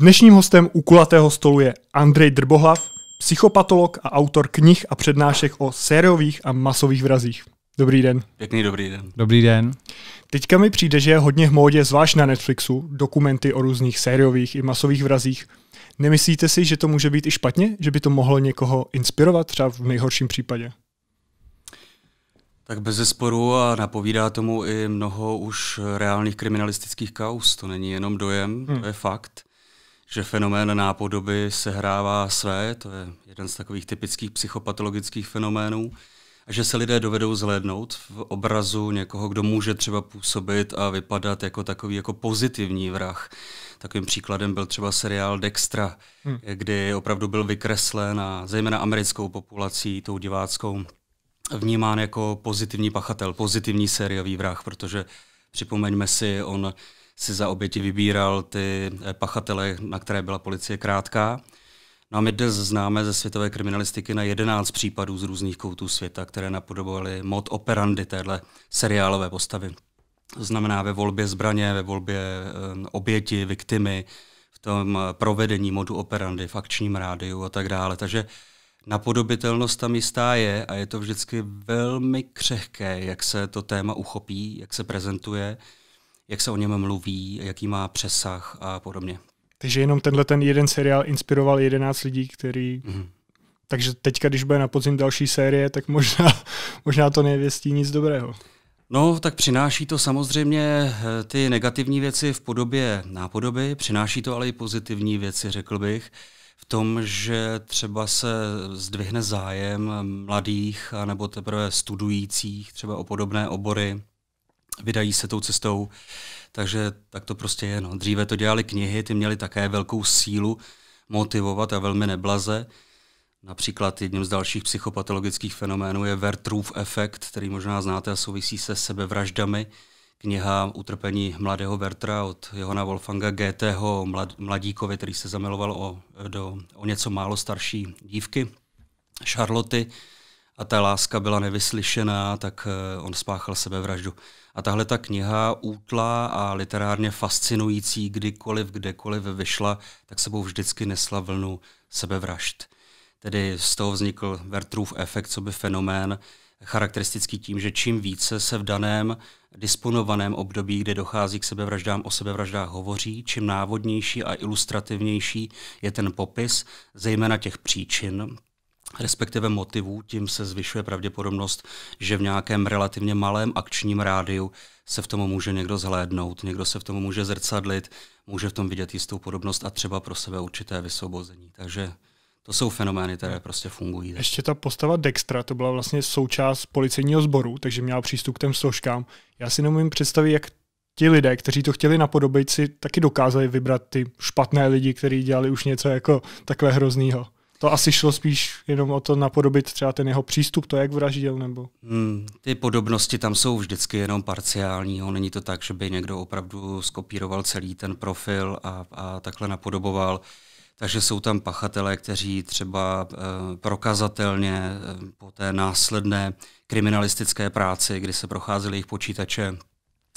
Dnešním hostem u kulatého stolu je Andrej Drbohlav, psychopatolog a autor knih a přednášek o sériových a masových vrazích. Dobrý den. Pěkný dobrý den. Dobrý den. Teďka mi přijde, že je hodně v módě, zvlášť na Netflixu, dokumenty o různých sériových i masových vrazích. Nemyslíte si, že to může být i špatně? Že by to mohlo někoho inspirovat třeba v nejhorším případě? Tak bez zesporu a napovídá tomu i mnoho už reálných kriminalistických kaus. To není jenom dojem, hmm. to je fakt že fenomén nápodoby sehrává své, to je jeden z takových typických psychopatologických fenoménů, a že se lidé dovedou zhlédnout v obrazu někoho, kdo může třeba působit a vypadat jako takový jako pozitivní vrah. Takovým příkladem byl třeba seriál Dextra, hmm. kdy opravdu byl vykreslen a zejména americkou populací, tou diváckou, vnímán jako pozitivní pachatel, pozitivní sériový vrah, protože připomeňme si, on si za oběti vybíral ty eh, pachatele, na které byla policie krátká. No a my dnes známe ze světové kriminalistiky na 11 případů z různých koutů světa, které napodobovaly mod operandy téhle seriálové postavy. To znamená ve volbě zbraně, ve volbě eh, oběti, viktimy, v tom eh, provedení modu operandy, v akčním rádiu a tak dále. Takže napodobitelnost tam jistá je a je to vždycky velmi křehké, jak se to téma uchopí, jak se prezentuje jak se o něm mluví, jaký má přesah a podobně. Takže jenom tenhle ten jeden seriál inspiroval 11 lidí, který... Mm-hmm. Takže teďka, když bude na podzim další série, tak možná, možná to nevěstí nic dobrého. No, tak přináší to samozřejmě eh, ty negativní věci v podobě nápodoby, přináší to ale i pozitivní věci, řekl bych, v tom, že třeba se zdvihne zájem mladých anebo teprve studujících třeba o podobné obory, vydají se tou cestou. Takže tak to prostě je. No. Dříve to dělali knihy, ty měly také velkou sílu motivovat a velmi neblaze. Například jedním z dalších psychopatologických fenoménů je Vertrův efekt, který možná znáte a souvisí se sebevraždami. Kniha Utrpení mladého Vertra od Johana Wolfanga Goetheho mladíkovi, který se zamiloval o, do, o něco málo starší dívky, Charloty, a ta láska byla nevyslyšená, tak eh, on spáchal sebevraždu. A tahle ta kniha útla a literárně fascinující, kdykoliv, kdekoliv vyšla, tak sebou vždycky nesla vlnu sebevražd. Tedy z toho vznikl Vertrův efekt, co by fenomén, charakteristický tím, že čím více se v daném disponovaném období, kde dochází k sebevraždám, o sebevraždách hovoří, čím návodnější a ilustrativnější je ten popis, zejména těch příčin, respektive motivů, tím se zvyšuje pravděpodobnost, že v nějakém relativně malém akčním rádiu se v tom může někdo zhlédnout, někdo se v tom může zrcadlit, může v tom vidět jistou podobnost a třeba pro sebe určité vysvobození. Takže to jsou fenomény, které hmm. prostě fungují. Ještě ta postava Dextra, to byla vlastně součást policejního sboru, takže měla přístup k těm složkám. Já si nemůžu představit, jak ti lidé, kteří to chtěli napodobit, si taky dokázali vybrat ty špatné lidi, kteří dělali už něco jako takhle hroznýho to asi šlo spíš jenom o to napodobit třeba ten jeho přístup, to jak vraždil nebo... Hmm, ty podobnosti tam jsou vždycky jenom parciální, jo. není to tak, že by někdo opravdu skopíroval celý ten profil a, a takhle napodoboval. Takže jsou tam pachatelé, kteří třeba e, prokazatelně e, po té následné kriminalistické práci, kdy se procházeli jejich počítače,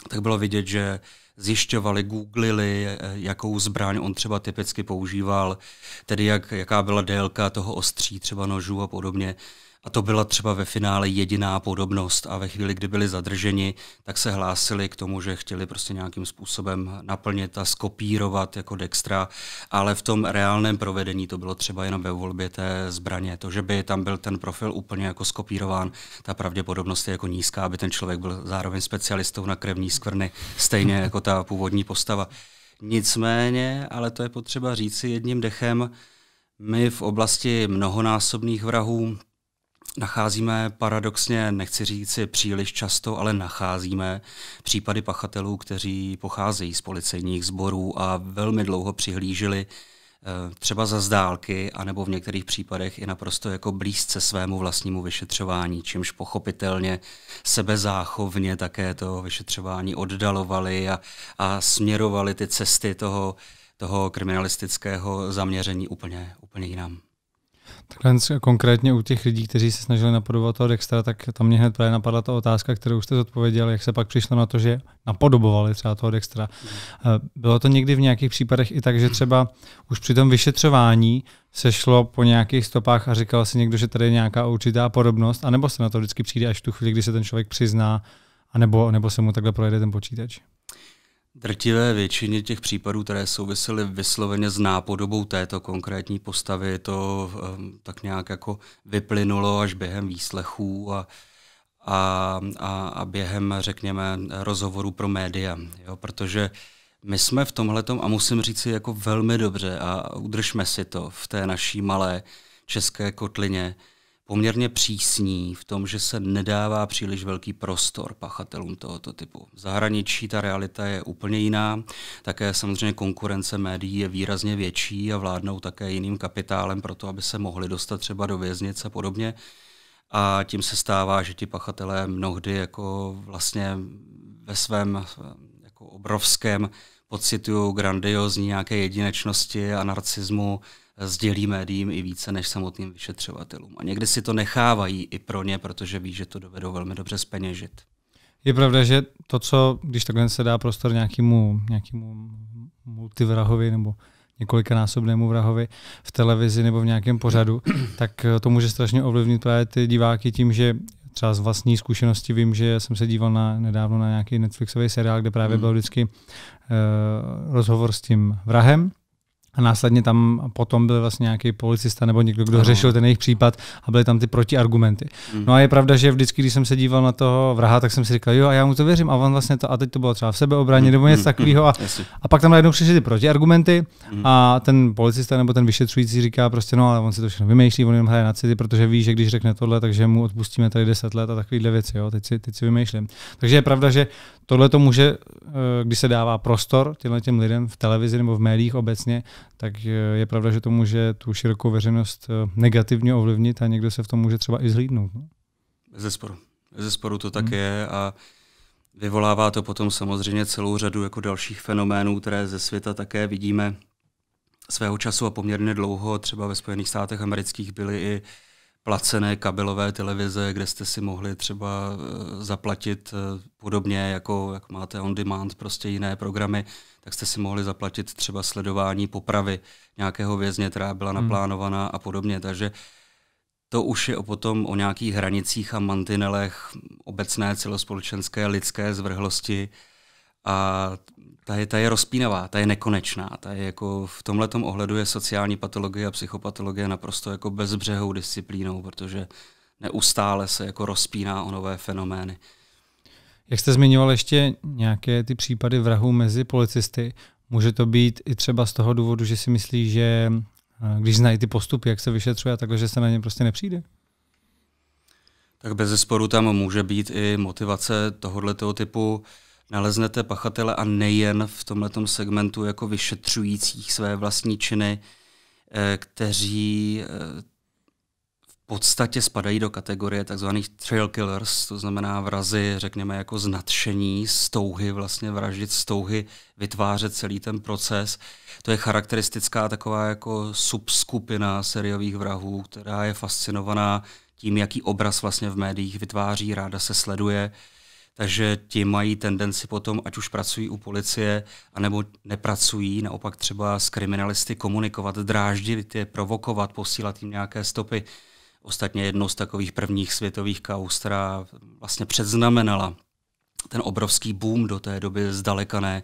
tak bylo vidět, že zjišťovali, googlili, eh, jakou zbraň on třeba typicky používal, tedy jak, jaká byla délka toho ostří třeba nožů a podobně. A to byla třeba ve finále jediná podobnost a ve chvíli, kdy byli zadrženi, tak se hlásili k tomu, že chtěli prostě nějakým způsobem naplnit a skopírovat jako Dextra, ale v tom reálném provedení to bylo třeba jenom ve volbě té zbraně. To, že by tam byl ten profil úplně jako skopírován, ta pravděpodobnost je jako nízká, aby ten člověk byl zároveň specialistou na krevní skvrny, stejně jako ta původní postava. Nicméně, ale to je potřeba říci jedním dechem, my v oblasti mnohonásobných vrahů Nacházíme paradoxně, nechci říct si příliš často, ale nacházíme případy pachatelů, kteří pocházejí z policejních sborů a velmi dlouho přihlíželi eh, třeba za zdálky, anebo v některých případech i naprosto jako blízce svému vlastnímu vyšetřování, čímž pochopitelně sebezáchovně také to vyšetřování oddalovali a, a směrovali ty cesty toho, toho kriminalistického zaměření úplně, úplně jinam. Takhle konkrétně u těch lidí, kteří se snažili napodobovat toho Dextra, tak tam mě hned právě napadla ta otázka, kterou jste zodpověděl, jak se pak přišlo na to, že napodobovali třeba toho Dextra. Mhm. Eh, bylo to někdy v nějakých případech i tak, že třeba už při tom vyšetřování se šlo po nějakých stopách a říkal si někdo, že tady je nějaká určitá podobnost, anebo se na to vždycky přijde až v tu chvíli, kdy se ten člověk přizná, anebo, nebo se mu takhle projede ten počítač? drtivé většině těch případů, které souvisely vysloveně s nápodobou této konkrétní postavy, to um, tak nějak jako vyplynulo až během výslechů a, a, a, a během, řekněme, rozhovoru pro média. Jo? Protože my jsme v tomhle a musím říct si jako velmi dobře a udržme si to v té naší malé české kotlině, poměrně přísní v tom, že se nedává příliš velký prostor pachatelům tohoto typu. V zahraničí ta realita je úplně jiná, také samozřejmě konkurence médií je výrazně větší a vládnou také jiným kapitálem pro to, aby se mohli dostat třeba do věznice a podobně. A tím se stává, že ti pachatelé mnohdy jako vlastně ve svém jako obrovském pocitu grandiozní nějaké jedinečnosti a narcismu sdělí médiím i více než samotným vyšetřovatelům. A někdy si to nechávají i pro ně, protože ví, že to dovedou velmi dobře speněžit. Je pravda, že to, co, když takhle se dá prostor nějakému, nějakému multivrahovi nebo několikanásobnému vrahovi v televizi nebo v nějakém pořadu, tak eh, to může strašně ovlivnit právě ty diváky tím, že třeba z vlastní zkušenosti vím, že jsem se díval na, nedávno na nějaký Netflixový seriál, kde právě hmm. byl vždycky uh, rozhovor s tím vrahem a následně tam potom byl vlastně nějaký policista nebo někdo, kdo no. řešil ten jejich případ a byly tam ty protiargumenty. Mm. No a je pravda, že vždycky, když jsem se díval na toho vraha, tak jsem si říkal, jo, a já mu to věřím, a on vlastně to, a teď to bylo třeba v sebeobraně mm. nebo něco hmm. mm. takového. A, a pak tam najednou přišly ty protiargumenty mm. a ten policista nebo ten vyšetřující říká prostě, no, ale on si to všechno vymýšlí, on jenom hraje na city, protože ví, že když řekne tohle, takže mu odpustíme tady 10 let a takovéhle věci, jo, teď si, teď si vymýšlím. Takže je pravda, že tohle to může, eh, když se dává prostor těmhle těm lidem v televizi nebo v médiích obecně, tak eh, je pravda, že to může tu širokou veřejnost eh, negativně ovlivnit a někdo se v tom může třeba i zhlídnout. No. Ze sporu. Ze sporu to tak hmm. je a vyvolává to potom samozřejmě celou řadu jako dalších fenoménů, které ze světa také vidíme svého času a poměrně dlouho. Třeba ve Spojených státech amerických byly i uh, placené kabelové televize, kde jste si mohli třeba eh, zaplatit eh, podobně, jako jak máte on demand, prostě jiné programy, tak jste si mohli zaplatit třeba sledování popravy nějakého vězně, která byla hmm. naplánovaná a podobně. Takže to už je o potom o nějakých hranicích a mantinelech obecné celospolečenské lidské zvrhlosti, a ta je, ta je rozpínavá, ta je nekonečná, ta je jako v tomhle ohledu je sociální patologie a psychopatologie naprosto jako bezbřehou disciplínou, protože neustále se jako rozpíná o nové fenomény. Jak jste zmiňoval ještě nějaké ty případy vrahů mezi policisty, může to být i třeba z toho důvodu, že si myslí, že eh, když znají ty postupy, jak se vyšetřuje, takhle, že se na ně prostě nepřijde? Tak bez zesporu tam může být i motivace tohoto typu. Uh, naleznete pachatele a nejen v tomto segmentu jako vyšetřujících své vlastní činy, eh, kteří eh, v podstatě spadají do kategorie tzv. trail killers, to znamená vrazy, řekněme, jako znatšení, stouhy vlastně vraždit, stouhy vytvářet celý ten proces. To je charakteristická taková jako subskupina seriových vrahů, která je fascinovaná tím, jaký obraz vlastně v médiích vytváří, ráda se sleduje takže ti mají tendenci potom, ať už pracují u policie, anebo nepracují, naopak třeba s kriminalisty komunikovat, dráždit je, provokovat, posílat jim nějaké stopy. Ostatně jednou z takových prvních světových kaus, která vlastně předznamenala ten obrovský boom do té doby zdaleka ne,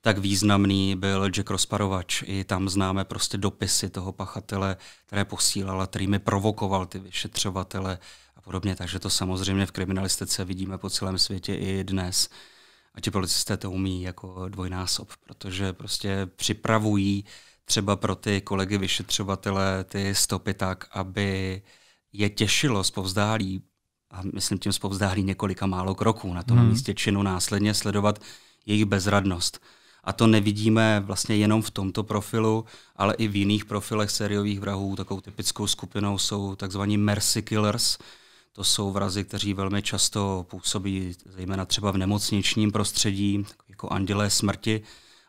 tak významný byl Jack Rozparovač. I tam známe prostě dopisy toho pachatele, které posílala, kterými provokoval ty vyšetřovatele, podobně. Takže to samozřejmě v kriminalistice vidíme po celém světě i dnes. A ti policisté to umí jako dvojnásob, protože prostě připravují třeba pro ty kolegy vyšetřovatele ty stopy tak, aby je těšilo zpovzdálí, a myslím tím zpovzdálí několika málo kroků na tom hmm. místě činu následně sledovat jejich bezradnost. A to nevidíme vlastně jenom v tomto profilu, ale i v jiných profilech sériových vrahů. Takovou typickou skupinou jsou takzvaní mercy killers, to jsou vrazy, kteří velmi často působí, zejména třeba v nemocničním prostředí, jako andělé smrti.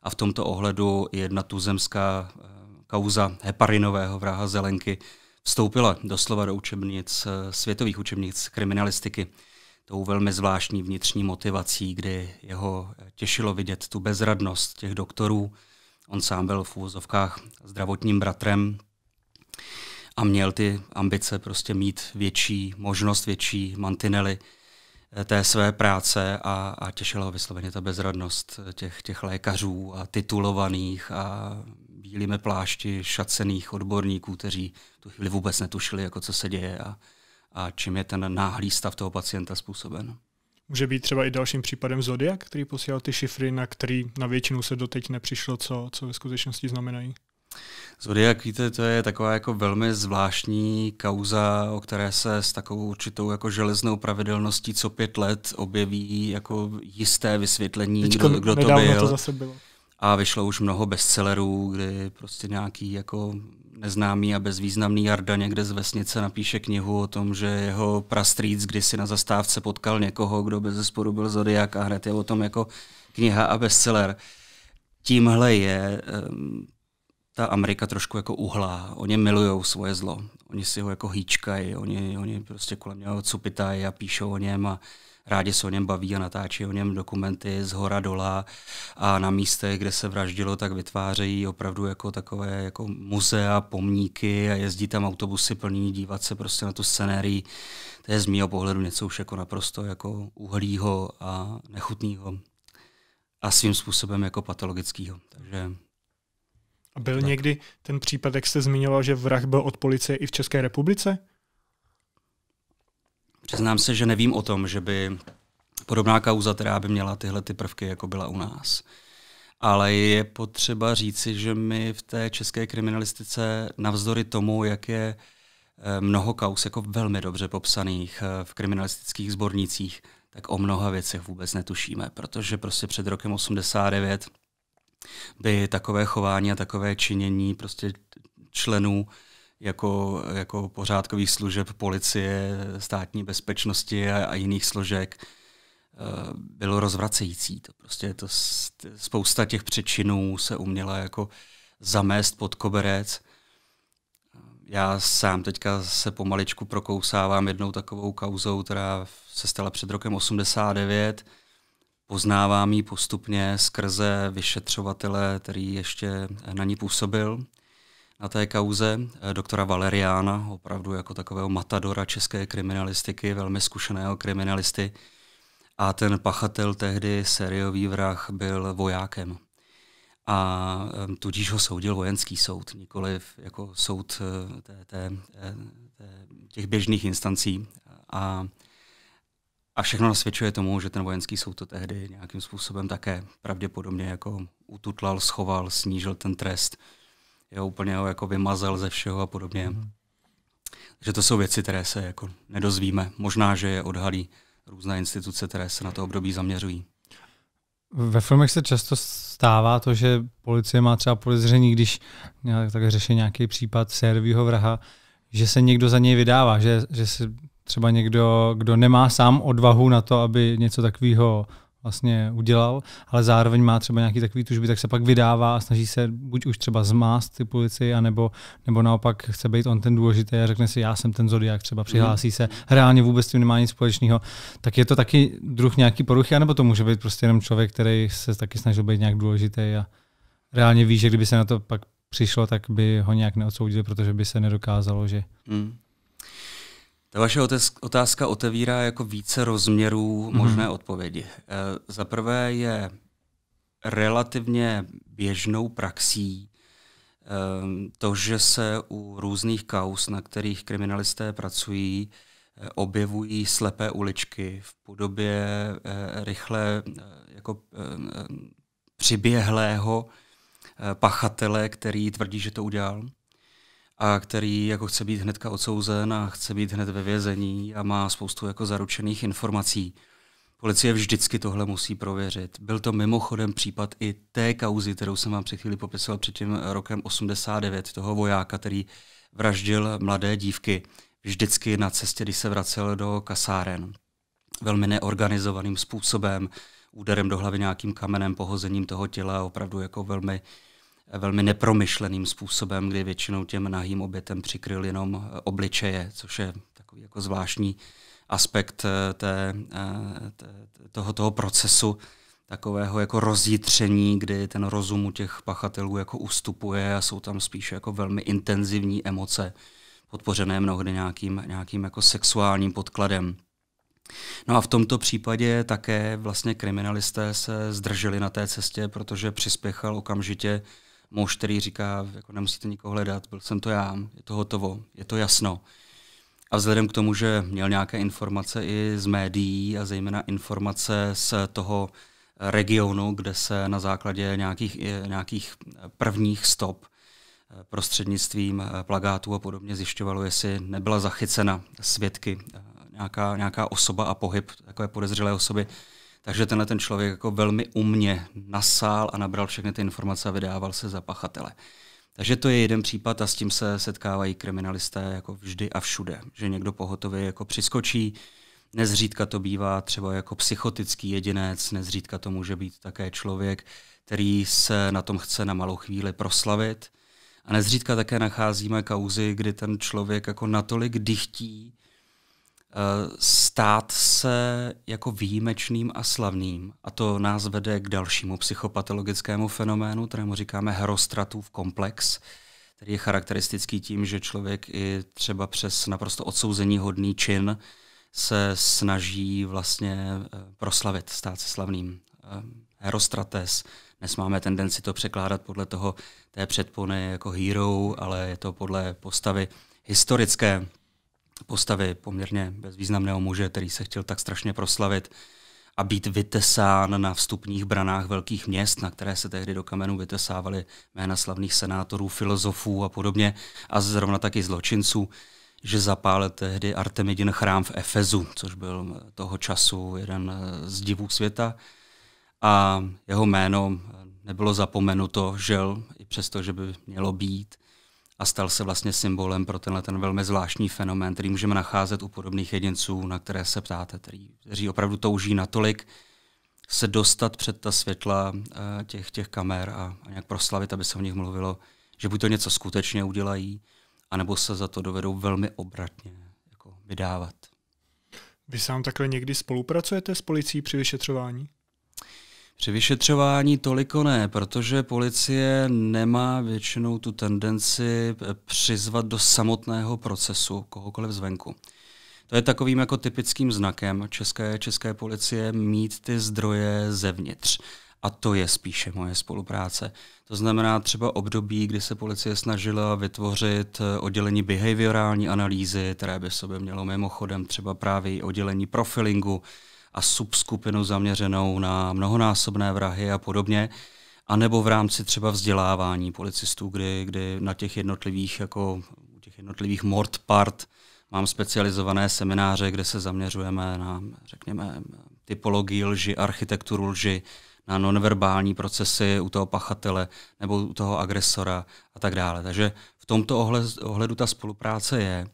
A v tomto ohledu jedna tuzemská eh, kauza heparinového vraha Zelenky vstoupila doslova do učebnic, eh, světových učebnic kriminalistiky tou velmi zvláštní vnitřní motivací, kdy jeho eh, těšilo vidět tu bezradnost těch doktorů. On sám byl v úzovkách zdravotním bratrem a měl ty ambice prostě mít větší možnost, větší mantinely eh, té své práce a, a těšila ho vysloveně ta bezradnost eh, těch, těch lékařů a titulovaných a bílými plášti šacených odborníků, kteří tu chvíli vůbec netušili, jako co se děje a, a čím je ten náhlý stav toho pacienta způsoben. Může být třeba i dalším případem Zodiak, který posílal ty šifry, na který na většinu se doteď nepřišlo, co, co ve skutečnosti znamenají? Zodiak, víte, to je taková jako velmi zvláštní kauza, o které se s takovou určitou jako železnou pravidelností co pět let objeví jako jisté vysvětlení, Teďko kdo, kdo to byl. To zase bylo. A vyšlo už mnoho bestsellerů, kdy prostě nějaký jako neznámý a bezvýznamný Jarda někde z vesnice napíše knihu o tom, že jeho prastrýc kdysi na zastávce potkal někoho, kdo bez zesporu byl Zodiak a hned je o tom jako kniha a bestseller. Tímhle je um, ta Amerika trošku jako uhlá. Oni milují svoje zlo. Oni si ho jako hýčkají, oni, oni prostě kolem něho cupitají a píšou o něm a rádi se o něm baví a natáčí o něm dokumenty z hora dola a na místech, kde se vraždilo, tak vytvářejí opravdu jako takové jako muzea, pomníky a jezdí tam autobusy plní dívat se prostě na tu scenérii. To je z mého pohledu něco už jako naprosto jako uhlího a nechutného a svým způsobem jako patologického. Takže a Byl tak. někdy ten případ, jak jste zmiňoval, že vrah byl od policie i v České republice? Přiznám se, že nevím o tom, že by podobná kauza, která by měla tyhle ty prvky, jako byla u nás. Ale je potřeba říci, že my v té české kriminalistice, navzdory tomu, jak je eh, mnoho kaus jako velmi dobře popsaných eh, v kriminalistických sbornících, tak o mnoha věcech vůbec netušíme, protože prostě před rokem 89 by takové chování a takové činění prostě členů jako, jako pořádkových služeb policie, státní bezpečnosti a, a jiných složek eh, bylo rozvracející. To prostě to spousta těch přečinů se uměla jako zamést pod koberec. Já sám teďka se pomaličku prokousávám jednou takovou kauzou, která se stala před rokem 89, Poznávám ji postupně skrze vyšetřovatele, který ještě na ní působil na té kauze, eh, doktora Valeriána, opravdu jako takového matadora české kriminalistiky, velmi zkušeného kriminalisty. A ten pachatel tehdy, sériový vrah, byl vojákem. A eh, tudíž ho soudil vojenský soud, nikoli jako soud eh, té, té, té, těch běžných instancí. A a všechno nasvědčuje tomu, že ten vojenský soud to tehdy nějakým způsobem také pravděpodobně jako ututlal, schoval, snížil ten trest, je úplně ho jako vymazal ze všeho a podobně. Mm. Že to jsou věci, které se jako nedozvíme. Možná, že je odhalí různé instituce, které se na to období zaměřují. Ve filmech se často stává to, že policie má třeba podezření, když tak řeší nějaký případ sérvího vraha, že se někdo za něj vydává, že, že se třeba někdo, kdo nemá sám odvahu na to, aby něco takového vlastně udělal, ale zároveň má třeba nějaký takový tužby, tak se pak vydává a snaží se buď už třeba zmást ty policii, anebo, nebo naopak chce být on ten důležitý a řekne si, já jsem ten zodiak, třeba mhm. přihlásí se, reálně vůbec tím nemá nic společného, tak je to taky druh nějaký poruchy, anebo to může být prostě jenom člověk, který se taky snažil být nějak důležitý a reálně ví, že kdyby se na to pak přišlo, tak by ho nějak neodsoudili, protože by se nedokázalo, že mm. Ta vaše otázka otevírá jako více rozměrů mhm. možné mm-hmm. odpovědi. Eh, za prvé je relativně běžnou praxí ehm, to, že se u různých kaus, na kterých kriminalisté pracují, eh, objevují slepé uličky v podobě eh, rychle jako ehm, ehm, přiběhlého pachatele, který tvrdí, že to udělal a který jako chce být hnedka odsouzen a chce být hned ve vězení a má spoustu jako zaručených informací. Policie vždycky tohle musí prověřit. Byl to mimochodem případ i té kauzy, kterou jsem vám před chvíli popisoval před tím rokem 89, toho vojáka, který vraždil mladé dívky vždycky na cestě, když se vracel do kasáren. Velmi neorganizovaným způsobem, úderem do hlavy nějakým kamenem, pohozením toho těla, opravdu jako velmi velmi nepromyšleným způsobem, kdy většinou těm nahým obětem přikryl jenom eh, obličeje, což je takový jako zvláštní aspekt eh, té, eh, té, toho, toho procesu takového jako rozjitření, kdy ten rozum u těch pachatelů jako ustupuje a jsou tam spíše jako velmi intenzivní emoce, podpořené mnohdy nějakým, nějakým jako sexuálním podkladem. No a v tomto případě také vlastně kriminalisté se zdrželi na té cestě, protože přispěchal okamžitě muž, který říká, jako nemusíte nikoho hledat, byl jsem to já, je to hotovo, je to jasno. A vzhledem k tomu, že měl nějaké informace i z médií a zejména informace z toho regionu, kde se na základě nějakých, eh, nějakých prvních stop eh, prostřednictvím eh, plagátů a podobně zjišťovalo, jestli nebyla zachycena svědky nějaká, nějaká osoba a pohyb takové podezřelé osoby, takže tenhle ten člověk jako velmi umně nasál a nabral všechny ty informace a vydával se za pachatele. Takže to je jeden případ a s tím se setkávají kriminalisté jako vždy a všude, že někdo pohotově jako přiskočí, nezřídka to bývá třeba jako psychotický jedinec, nezřídka to může být také člověk, který se na tom chce na malou chvíli proslavit. A nezřídka také nacházíme kauzy, kdy ten člověk jako natolik dychtí, stát se jako výjimečným a slavným. A to nás vede k dalšímu psychopatologickému fenoménu, kterému říkáme herostratův komplex, který je charakteristický tím, že člověk i třeba přes naprosto odsouzení hodný čin se snaží vlastně eh, proslavit, stát se slavným. Eh, Herostrates, dnes máme tendenci to překládat podle toho té předpony jako hero, ale je to podle postavy historické postavy poměrně bezvýznamného muže, který se chtěl tak strašně proslavit a být vytesán na vstupních branách velkých měst, na které se tehdy do kamenů vytesávaly jména slavných senátorů, filozofů a podobně, a zrovna taky zločinců, že zapálil tehdy Artemidin chrám v Efezu, což byl toho času jeden z divů světa. A jeho jméno nebylo zapomenuto, žel, i přesto, že by mělo být – a stal se vlastně symbolem pro tenhle ten velmi zvláštní fenomén, který můžeme nacházet u podobných jedinců, na které se ptáte, který, kteří opravdu touží natolik se dostat před ta světla eh, těch, těch kamer a, a nějak proslavit, aby se o nich mluvilo, že buď to něco skutečně udělají, anebo se za to dovedou velmi obratně jako vydávat. Vy sám takhle někdy spolupracujete s policií při vyšetřování? Při vyšetřování toliko ne, protože policie nemá většinou tu tendenci eh, přizvat do samotného procesu kohokoliv zvenku. To je takovým jako typickým znakem české, české policie mít ty zdroje zevnitř. A to je spíše moje spolupráce. To znamená třeba období, kdy se policie snažila vytvořit eh, oddělení behaviorální analýzy, které by sobě mělo mimochodem třeba právě oddělení profilingu, a subskupinu zaměřenou na mnohonásobné vrahy a podobně, anebo v rámci třeba vzdělávání policistů, kdy, kdy na těch jednotlivých, jako u těch jednotlivých mord part mám specializované semináře, kde se zaměřujeme na, řekněme, typologii lži, architekturu lži, na nonverbální procesy u toho pachatele nebo u toho agresora a tak dále. Takže v tomto ohledu ta spolupráce je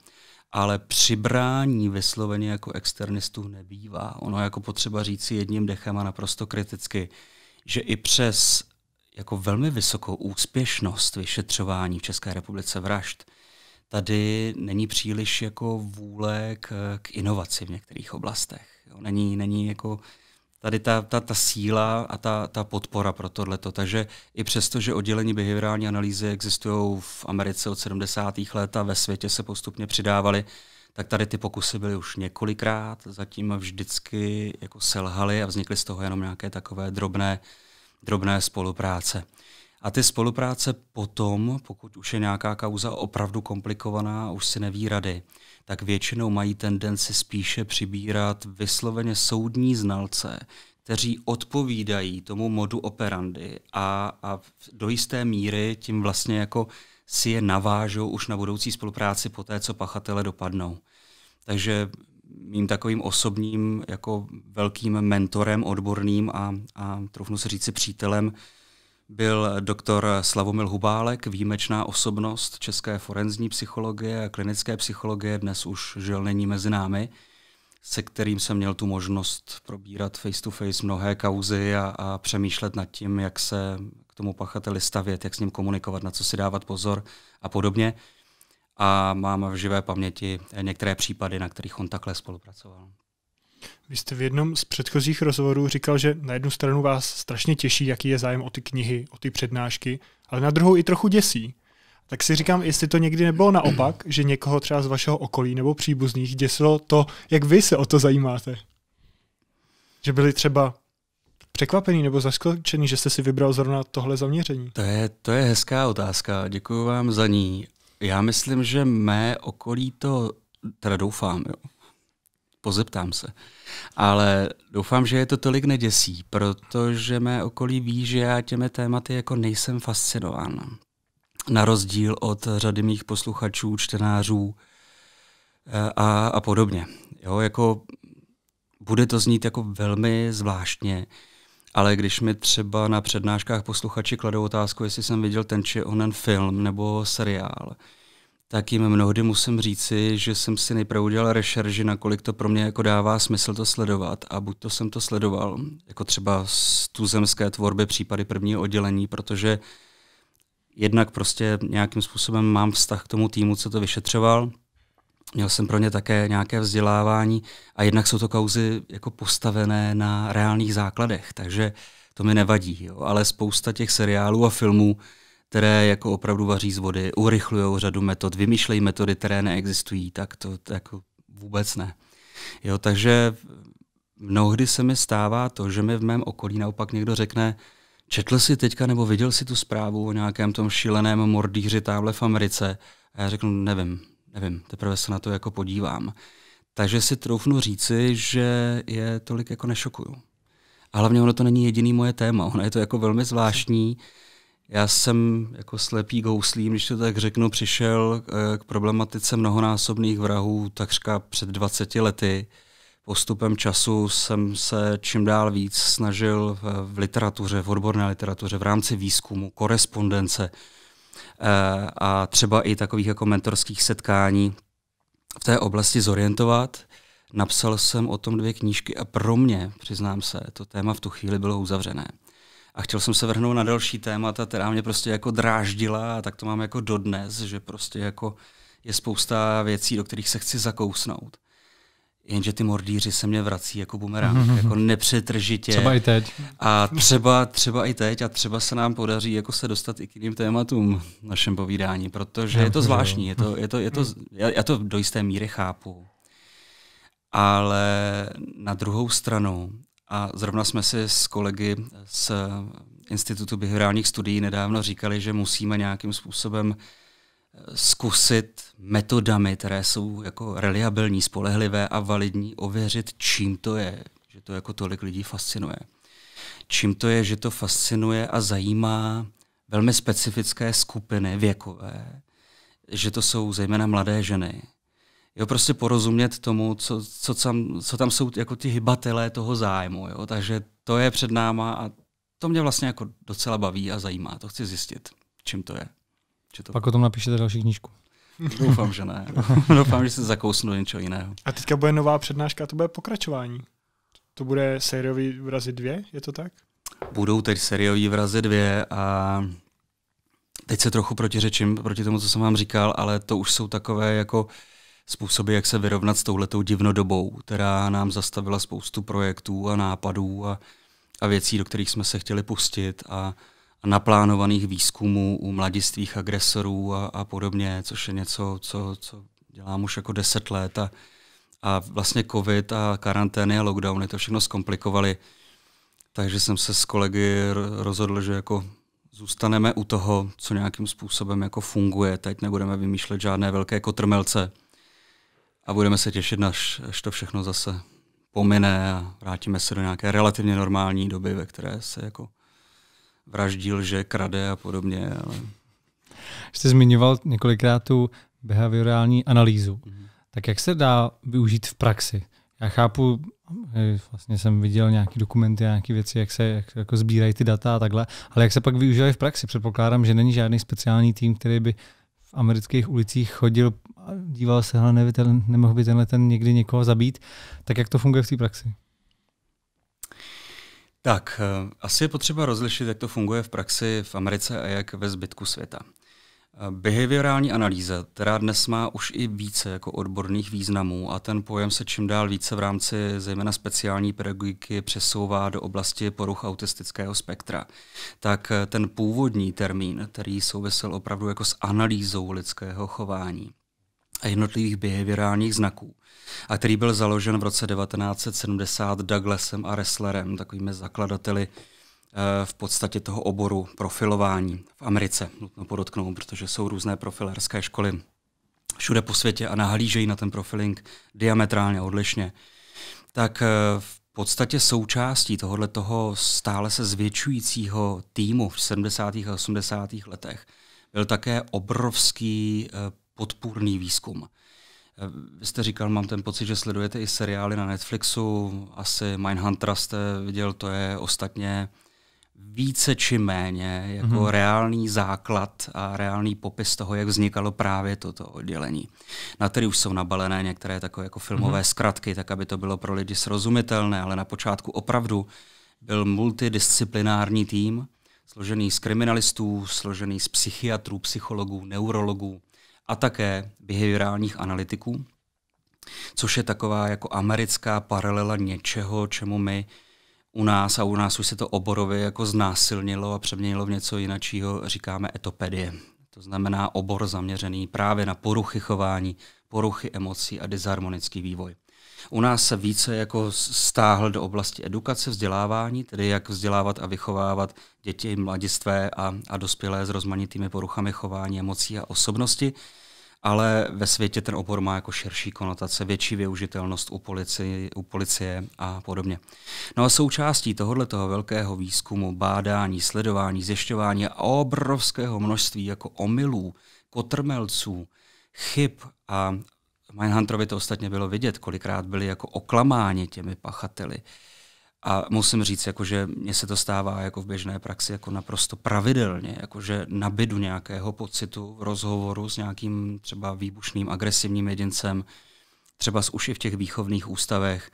ale přibrání vysloveně jako externistů nebývá. Ono jako potřeba říct si jedním dechem a naprosto kriticky, že i přes jako velmi vysokou úspěšnost vyšetřování v České republice vražd, tady není příliš jako vůle k, k inovaci v některých oblastech. Jo, není, není jako tady ta, ta, ta síla a ta, ta podpora pro tohleto. Takže i přesto, že oddělení behaviorální analýzy existují v Americe od 70. let a ve světě se postupně přidávaly, tak tady ty pokusy byly už několikrát, zatím vždycky jako selhaly a vznikly z toho jenom nějaké takové drobné, drobné spolupráce. A ty spolupráce potom, pokud už je nějaká kauza opravdu komplikovaná, už si neví rady, tak většinou mají tendenci spíše přibírat vysloveně soudní znalce, kteří odpovídají tomu modu operandy a, a do jisté míry tím vlastně jako si je navážou už na budoucí spolupráci po té, co pachatele dopadnou. Takže mým takovým osobním jako velkým mentorem, odborným a, a trochu se říci přítelem byl doktor Slavomil Hubálek, výjimečná osobnost české forenzní psychologie a klinické psychologie, dnes už žil není mezi námi, se kterým jsem měl tu možnost probírat face to face mnohé kauzy a, a přemýšlet nad tím, jak se k tomu pachateli stavět, jak s ním komunikovat, na co si dávat pozor a podobně. A mám v živé paměti některé případy, na kterých on takhle spolupracoval. Vy jste v jednom z předchozích rozhovorů říkal, že na jednu stranu vás strašně těší, jaký je zájem o ty knihy, o ty přednášky, ale na druhou i trochu děsí. Tak si říkám, jestli to někdy nebylo naopak, že někoho třeba z vašeho okolí nebo příbuzných děsilo to, jak vy se o to zajímáte. Že byli třeba překvapený nebo zaskočený, že jste si vybral zrovna tohle zaměření? To je, to je hezká otázka, děkuji vám za ní. Já myslím, že mé okolí to, teda doufám, jo, pozeptám se. Ale doufám, že je to tolik neděsí, protože mé okolí ví, že já těmi tématy jako nejsem fascinován. Na rozdíl od řady mých posluchačů, čtenářů eh, a, a podobně. Jo, jako bude to znít jako velmi zvláštně, ale když mi třeba na přednáškách posluchači kladou otázku, jestli jsem viděl ten či onen film nebo seriál, tak jim mnohdy musím říci, že jsem si nejprve udělal rešerži, nakolik to pro mě jako dává smysl to sledovat a buď to jsem to sledoval, jako třeba z tuzemské tvorby případy prvního oddělení, protože jednak prostě nějakým způsobem mám vztah k tomu týmu, co to vyšetřoval, měl jsem pro ně také nějaké vzdělávání a jednak jsou to kauzy jako postavené na reálných základech, takže to mi nevadí, jo. ale spousta těch seriálů a filmů, které jako opravdu vaří z vody, urychlují řadu metod, vymýšlejí metody, které neexistují, tak to, to jako vůbec ne. Jo, takže mnohdy se mi stává to, že mi v mém okolí naopak někdo řekne, četl si teďka nebo viděl si tu zprávu o nějakém tom šíleném mordýři tamhle v Americe? A já řeknu, nevím, nevím, teprve se na to jako podívám. Takže si troufnu říci, že je tolik jako nešokuju. A hlavně ono to není jediný moje téma, ono je to jako velmi zvláštní. Já jsem jako slepý gouslím, když to tak řeknu, přišel eh, k problematice mnohonásobných vrahů takřka před 20 lety. Postupem času jsem se čím dál víc snažil eh, v literatuře, v odborné literatuře, v rámci výzkumu, korespondence eh, a třeba i takových jako mentorských setkání v té oblasti zorientovat. Napsal jsem o tom dvě knížky a pro mě, přiznám se, to téma v tu chvíli bylo uzavřené a chtěl jsem se vrhnout na další témata, která mě prostě jako dráždila a tak to mám jako dodnes, že prostě jako je spousta věcí, do kterých se chci zakousnout. Jenže ty mordíři se mě vrací jako bumerang, mm-hmm. jako nepřetržitě. Třeba i teď. A třeba, třeba i teď a třeba se nám podaří jako se dostat i k jiným tématům v našem povídání, protože já, je to zvláštní, je to, je to, je to, já, já to do jisté míry chápu. Ale na druhou stranu a zrovna jsme si s kolegy z Institutu behaviorálních studií nedávno říkali, že musíme nějakým způsobem eh, zkusit metodami, které jsou jako reliabilní, spolehlivé a validní, ověřit, čím to je, že to jako tolik lidí fascinuje. Čím to je, že to fascinuje a zajímá velmi specifické skupiny věkové, že to jsou zejména mladé ženy, jo, prostě porozumět tomu, co, co, tam, co tam jsou jako ty hybatelé toho zájmu. Jo. Takže to je před náma a to mě vlastně jako docela baví a zajímá. To chci zjistit, čím to je. Či to... Pak o tom napíšete další knížku. Doufám, že ne. Doufám, že se zakousnu něčeho jiného. A teďka bude nová přednáška, to bude pokračování. To bude sériový vrazy dvě, je to tak? Budou teď sériový vrazy dvě a teď se trochu protiřečím proti tomu, co jsem vám říkal, ale to už jsou takové jako uh, způsoby, jak se vyrovnat s touhletou divnodobou, která nám zastavila spoustu projektů a nápadů a, a věcí, do kterých jsme se chtěli pustit a, a naplánovaných výzkumů u mladistvých agresorů a, a podobně, což je něco, co, co dělám už jako deset let a, a vlastně covid a karantény a lockdowny to všechno zkomplikovaly. Takže jsem se s kolegy rozhodl, že jako zůstaneme u toho, co nějakým způsobem jako funguje. Teď nebudeme vymýšlet žádné velké kotrmelce, a budeme se těšit, až, až to všechno zase pomine a vrátíme se do nějaké relativně normální doby, ve které se jako vraždí lže, krade a podobně. Ale... Jste zmiňoval několikrát tu behaviorální analýzu. Mm-hmm. Tak jak se dá využít v praxi? Já chápu, eh, vlastně jsem viděl nějaké dokumenty a nějaké věci, jak se jak, jako sbírají ty data a takhle, ale jak se pak využívají v praxi? Předpokládám, že není žádný speciální tým, který by v amerických ulicích chodil a díval se, ale nevím, ten, nemohl by tenhle ten někdy někoho zabít. Tak jak to funguje v té praxi? Tak, eh, asi je potřeba rozlišit, jak to funguje v praxi v Americe a jak ve zbytku světa. Eh, behaviorální analýza, která dnes má už i více jako odborných významů a ten pojem se čím dál více v rámci zejména speciální pedagogiky přesouvá do oblasti poruch autistického spektra, tak eh, ten původní termín, který souvisel opravdu jako s analýzou lidského chování, jednotlivých behaviorálních znaků a který byl založen v roce 1970 Douglasem a Resslerem, takovými zakladateli eh, v podstatě toho oboru profilování v Americe, nutno podotknout, protože jsou různé profilerské školy všude po světě a nahlížejí na ten profiling diametrálně odlišně, tak eh, v podstatě součástí tohohle toho stále se zvětšujícího týmu v 70. a 80. letech byl také obrovský eh, podpůrný výzkum. Eh, vy jste říkal, mám ten pocit, že sledujete i seriály na Netflixu, asi Mindhunter jste viděl, to je ostatně více či méně jako mm-hmm. reálný základ a reálný popis toho, jak vznikalo právě toto oddělení. Na který už jsou nabalené některé takové jako filmové mm-hmm. zkratky, tak aby to bylo pro lidi srozumitelné, ale na počátku opravdu byl multidisciplinární tým, složený z kriminalistů, složený z psychiatrů, psychologů, neurologů, a také behaviorálních analytiků, což je taková jako americká paralela něčeho, čemu my u nás a u nás už se to oborově jako znásilnilo a přeměnilo v něco jiného, říkáme etopedie. To znamená obor zaměřený právě na poruchy chování, poruchy emocí a disharmonický vývoj. U nás se více jako stáhl do oblasti edukace, vzdělávání, tedy jak vzdělávat a vychovávat děti, mladistvé a, a dospělé s rozmanitými poruchami chování, emocí a osobnosti ale ve světě ten obor má jako širší konotace, větší využitelnost u, policie, u policie a podobně. No a součástí tohohle toho velkého výzkumu, bádání, sledování, zjišťování a obrovského množství jako omylů, kotrmelců, chyb a Mindhunterovi to ostatně bylo vidět, kolikrát byli jako oklamáni těmi pachateli. A musím říct, jako, že mně se to stává jako v běžné praxi jako naprosto pravidelně, jako, že nabidu nějakého pocitu v rozhovoru s nějakým třeba výbušným agresivním jedincem, třeba z uši v těch výchovných ústavech,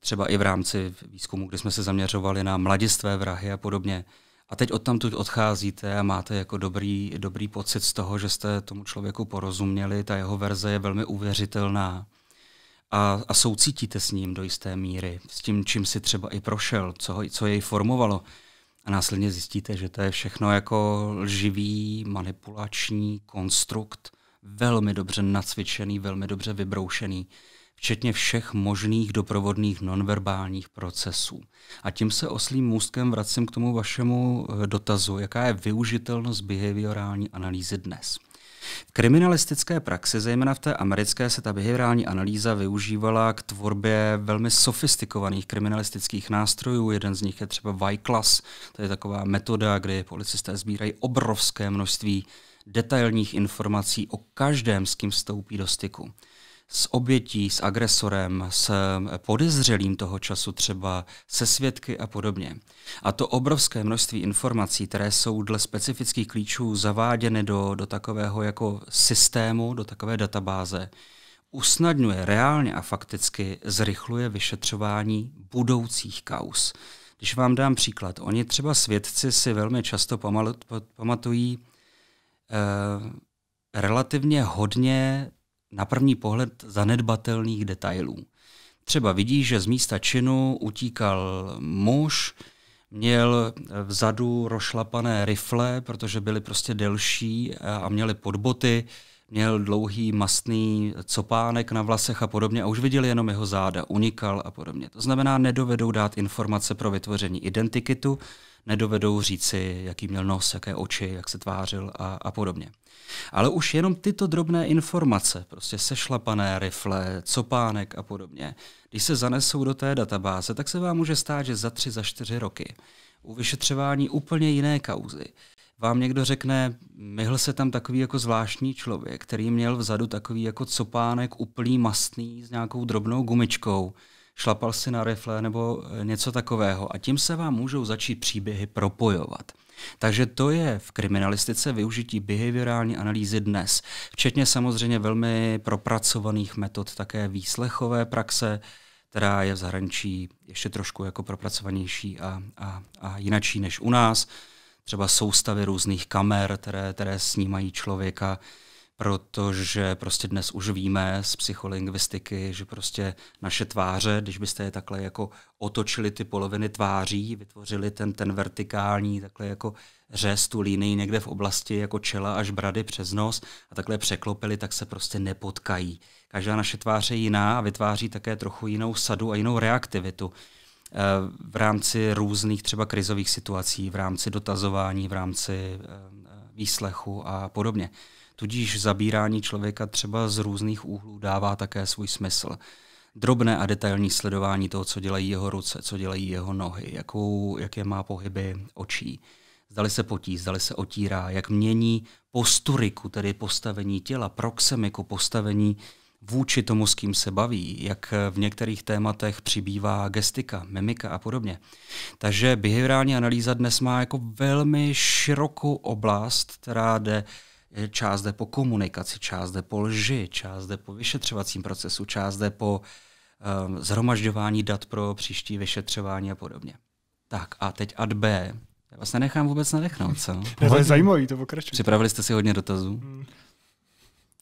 třeba i v rámci výzkumu, kde jsme se zaměřovali na mladistvé vrahy a podobně. A teď od tamtud odcházíte a máte jako dobrý, dobrý pocit z toho, že jste tomu člověku porozuměli, ta jeho verze je velmi uvěřitelná a, a soucítíte s ním do jisté míry, s tím, čím si třeba i prošel, co, ho, co jej formovalo. A následně zjistíte, že to je všechno jako živý, manipulační konstrukt, velmi dobře nacvičený, velmi dobře vybroušený včetně všech možných doprovodných nonverbálních procesů. A tím se oslým můstkem vracím k tomu vašemu eh, dotazu, jaká je využitelnost behaviorální analýzy dnes. V kriminalistické praxi, zejména v té americké, se ta behaviorální analýza využívala k tvorbě velmi sofistikovaných kriminalistických nástrojů. Jeden z nich je třeba Y-class, to je taková metoda, kdy policisté sbírají obrovské množství detailních informací o každém, s kým vstoupí do styku s obětí, s agresorem, s eh, podezřelým toho času třeba, se svědky a podobně. A to obrovské množství informací, které jsou dle specifických klíčů zaváděny do, do takového jako systému, do takové databáze, usnadňuje reálně a fakticky zrychluje vyšetřování budoucích kaus. Když vám dám příklad, oni třeba svědci si velmi často pamatují eh, relativně hodně na první pohled zanedbatelných detailů. Třeba vidí, že z místa činu utíkal muž, měl vzadu rošlapané rifle, protože byly prostě delší a měly podboty, měl dlouhý mastný copánek na vlasech a podobně a už viděli jenom jeho záda, unikal a podobně. To znamená, nedovedou dát informace pro vytvoření identikitu, nedovedou říci, jaký měl nos, jaké oči, jak se tvářil a, a podobně. Ale už jenom tyto drobné informace, prostě sešlapané rifle, copánek a podobně, když se zanesou do té databáze, tak se vám může stát, že za tři, za čtyři roky u vyšetřování úplně jiné kauzy vám někdo řekne, myhl se tam takový jako zvláštní člověk, který měl vzadu takový jako copánek úplný mastný s nějakou drobnou gumičkou, šlapal si na rifle nebo e, něco takového a tím se vám můžou začít příběhy propojovat. Takže to je v kriminalistice využití behaviorální analýzy dnes, včetně samozřejmě velmi propracovaných metod také výslechové praxe, která je v zahraničí ještě trošku jako propracovanější a, a, a jinačí než u nás. Třeba soustavy různých kamer, které, které snímají člověka, protože prostě dnes už víme z psycholingvistiky, že prostě naše tváře, když byste je takhle jako otočili ty poloviny tváří, vytvořili ten, ten vertikální takhle jako řez, tu línii někde v oblasti jako čela až brady přes nos a takhle překlopili, tak se prostě nepotkají. Každá naše tvář je jiná a vytváří také trochu jinou sadu a jinou reaktivitu eh, v rámci různých třeba krizových situací, v rámci dotazování, v rámci eh, eh, výslechu a podobně. Tudíž zabírání člověka třeba z různých úhlů dává také svůj smysl. Drobné a detailní sledování toho, co dělají jeho ruce, co dělají jeho nohy, jakou, jaké má pohyby očí, zdali se potí, zdali se otírá, jak mění posturiku, tedy postavení těla, proxemiku, postavení vůči tomu, s kým se baví, jak v některých tématech přibývá gestika, mimika a podobně. Takže behaviorální analýza dnes má jako velmi širokou oblast, která jde uh, Eh, část jde po komunikaci, část jde po lži, část jde po vyšetřovacím procesu, část jde po um, zhromažďování dat pro příští vyšetřování a podobně. Tak a teď ad B. Já vás nenechám vůbec nadechnout, co? Ne, to je zajímavý, to pokračuje. Připravili jste si hodně dotazů? Hmm.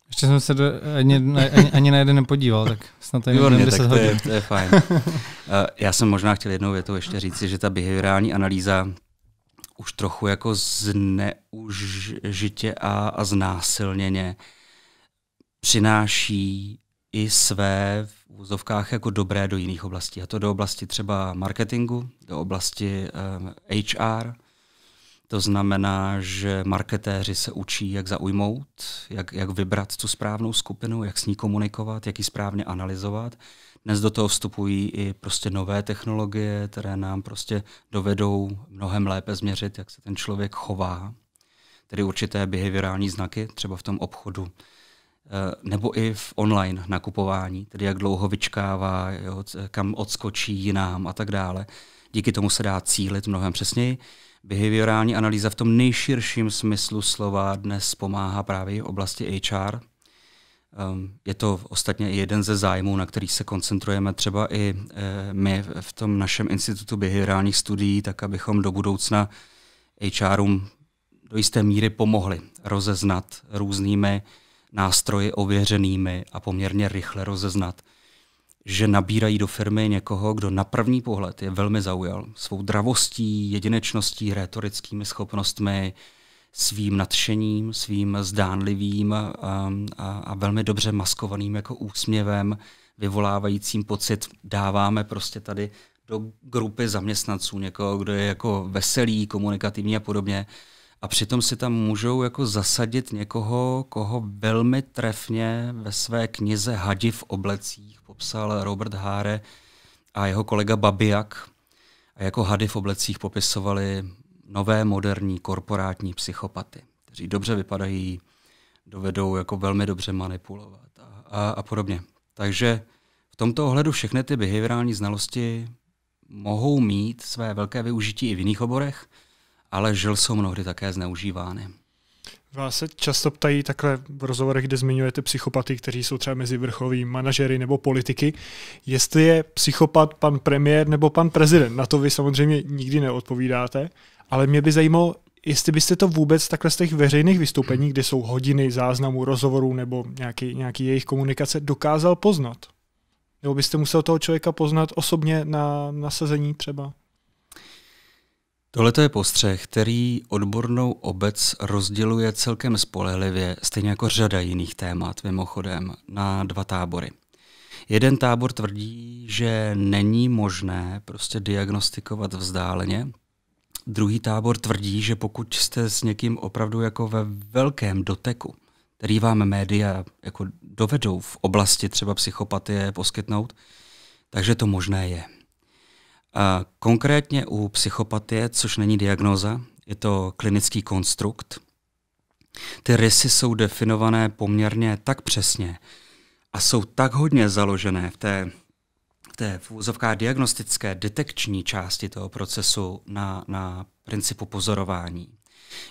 Ještě jsem se do, ani, ani, ani na jeden nepodíval, tak snad tak to je, to je fajn. Uh, já jsem možná chtěl jednou větou ještě říct, že ta behaviorální analýza už trochu jako zneužitě a, a znásilněně přináší i své v úzovkách jako dobré do jiných oblastí. A to do oblasti třeba marketingu, do oblasti um, eh, HR. To znamená, že marketéři se učí, jak zaujmout, jak, jak vybrat tu správnou skupinu, jak s ní komunikovat, jak ji správně analyzovat. Dnes do toho vstupují i prostě nové technologie, které nám prostě dovedou mnohem lépe změřit, jak se ten člověk chová, tedy určité behaviorální znaky, třeba v tom obchodu, eh, nebo i v online nakupování, tedy jak dlouho vyčkává, jo, kam odskočí jinám a tak dále. Díky tomu se dá cílit mnohem přesněji. Behaviorální analýza v tom nejširším smyslu slova dnes pomáhá právě v oblasti HR, Ehm, je to ostatně i jeden ze zájmů, na který se koncentrujeme třeba i eh, my v tom našem institutu behaviorálních studií, tak abychom do budoucna HRům do jisté míry pomohli rozeznat různými nástroji ověřenými a poměrně rychle rozeznat, že nabírají do firmy někoho, kdo na první pohled je velmi zaujal svou dravostí, jedinečností, retorickými schopnostmi, svým nadšením, svým zdánlivým a, um, a, a velmi dobře maskovaným jako úsměvem, vyvolávajícím pocit, dáváme prostě tady do grupy zaměstnanců někoho, kdo je jako veselý, komunikativní a podobně. A přitom si tam můžou jako zasadit někoho, koho velmi trefně ve své knize Hadi v oblecích popsal Robert Háre a jeho kolega Babiak. A jako hady v oblecích popisovali nové moderní korporátní psychopaty, kteří dobře vypadají, dovedou jako velmi dobře manipulovat a, a, a podobně. Takže v tomto ohledu všechny ty behaviorální znalosti mohou mít své velké využití i v jiných oborech, ale žil jsou mnohdy také zneužívány. Vás se často ptají takhle v rozhovorech, kde zmiňujete psychopaty, kteří jsou třeba mezi vrchoví manažery nebo politiky, jestli je psychopat pan premiér nebo pan prezident. Na to vy samozřejmě nikdy neodpovídáte, ale mě by zajímalo, jestli byste to vůbec takhle z těch veřejných vystoupení, kde jsou hodiny záznamů, rozhovorů nebo nějaký, nějaký jejich komunikace, dokázal poznat? Nebo byste musel toho člověka poznat osobně na nasazení třeba? Tohle je postřeh, který odbornou obec rozděluje celkem spolehlivě, stejně jako řada jiných témat, mimochodem, na dva tábory. Jeden tábor tvrdí, že není možné prostě diagnostikovat vzdáleně, druhý tábor tvrdí, že pokud jste s někým opravdu jako ve velkém doteku, který vám média jako dovedou v oblasti třeba psychopatie poskytnout, takže to možné je. A konkrétně u psychopatie, což není diagnóza, je to klinický konstrukt. Ty rysy jsou definované poměrně tak přesně a jsou tak hodně založené v té té v úzovkách diagnostické, detekční části toho procesu na, na principu pozorování,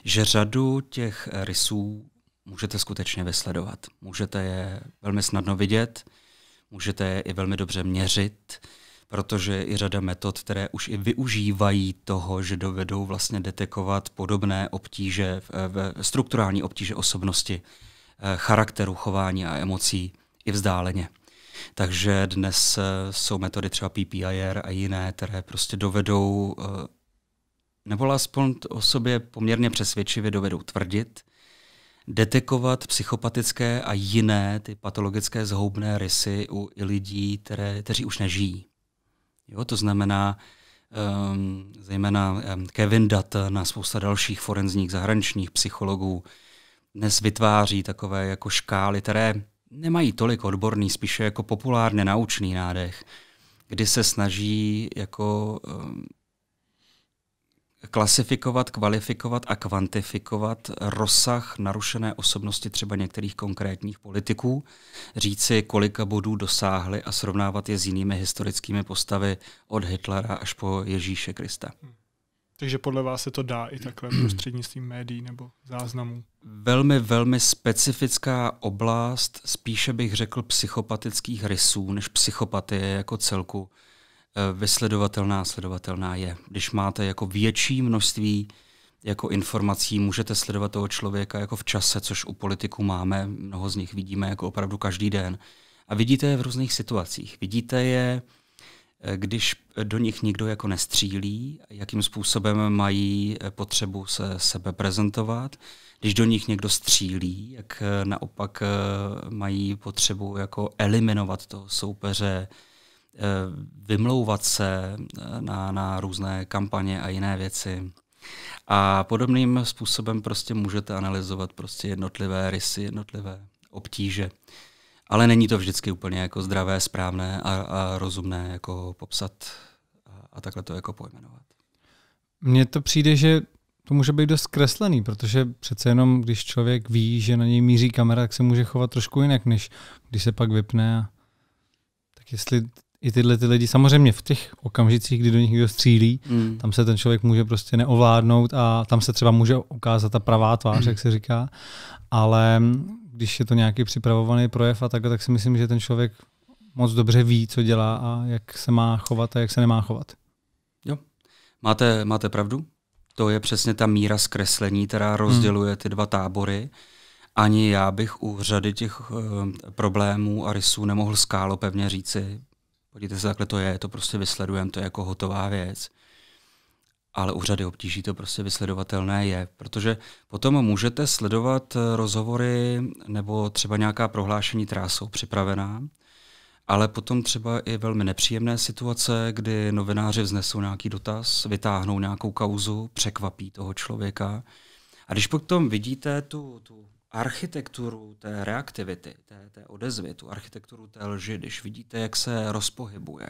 že řadu těch rysů můžete skutečně vysledovat. Můžete je velmi snadno vidět, můžete je i velmi dobře měřit, protože je i řada metod, které už i využívají toho, že dovedou vlastně detekovat podobné obtíže, eh, strukturální obtíže osobnosti, eh, charakteru, chování a emocí i vzdáleně. Takže dnes eh, jsou metody třeba PPIR a jiné, které prostě dovedou, eh, nebo aspoň o sobě poměrně přesvědčivě dovedou tvrdit, detekovat psychopatické a jiné ty patologické zhoubné rysy u i lidí, které, kteří už nežijí. Jo, to znamená, um, zejména um, Kevin Dutton a spousta dalších forenzních zahraničních psychologů dnes vytváří takové jako škály, které nemají tolik odborný, spíše jako populárně naučný nádech, kdy se snaží jako eh, klasifikovat, kvalifikovat a kvantifikovat rozsah narušené osobnosti třeba některých konkrétních politiků, říci, kolika bodů dosáhli a srovnávat je s jinými historickými postavy od Hitlera až po Ježíše Krista. Hmm. Takže podle vás se to dá i takhle prostřednictvím médií nebo záznamů? Velmi, velmi specifická oblast, spíše bych řekl psychopatických rysů, než psychopatie jako celku eh, vysledovatelná, sledovatelná je. Když máte jako větší množství jako informací, můžete sledovat toho člověka jako v čase, což u politiku máme, mnoho z nich vidíme jako opravdu každý den. A vidíte je v různých situacích. Vidíte je Eh, když eh, do nich nikdo jako nestřílí, jakým způsobem mají eh, potřebu se sebe prezentovat, když do nich někdo střílí, jak naopak mají potřebu jako eliminovat toho soupeře, vymlouvat se na, na různé kampaně a jiné věci. A podobným způsobem prostě můžete analyzovat prostě jednotlivé rysy, jednotlivé obtíže ale není to vždycky úplně jako zdravé, správné a, a rozumné jako popsat a, a takhle to jako pojmenovat. Mně to přijde, že to může být dost kreslený, protože přece jenom, když člověk ví, že na něj míří kamera, tak se může chovat trošku jinak, než když se pak vypne. A... Tak jestli i tyhle ty lidi, samozřejmě v těch okamžicích, kdy do nich někdo střílí, mm. tam se ten člověk může prostě neovládnout a tam se třeba může ukázat ta pravá tvář, mm. jak se říká, ale když je to nějaký připravovaný projev a tak, tak si myslím, že ten člověk moc dobře ví, co dělá a jak se má chovat a jak se nemá chovat. Jo, máte, máte pravdu. To je přesně ta míra zkreslení, která rozděluje ty dva tábory. Ani já bych u řady těch uh, problémů a rysů nemohl skálo pevně říci, podívejte se, takhle to je, to prostě vysledujeme, to je jako hotová věc ale řady obtíží to prostě vysledovatelné je, protože potom můžete sledovat eh, rozhovory nebo třeba nějaká prohlášení, která jsou připravená, ale potom třeba i velmi nepříjemné situace, kdy novináři vznesou nějaký dotaz, vytáhnou nějakou kauzu, překvapí toho člověka. A když potom vidíte tu, tu architekturu té reaktivity, té, té odezvy, tu architekturu té lži, když vidíte, jak se rozpohybuje,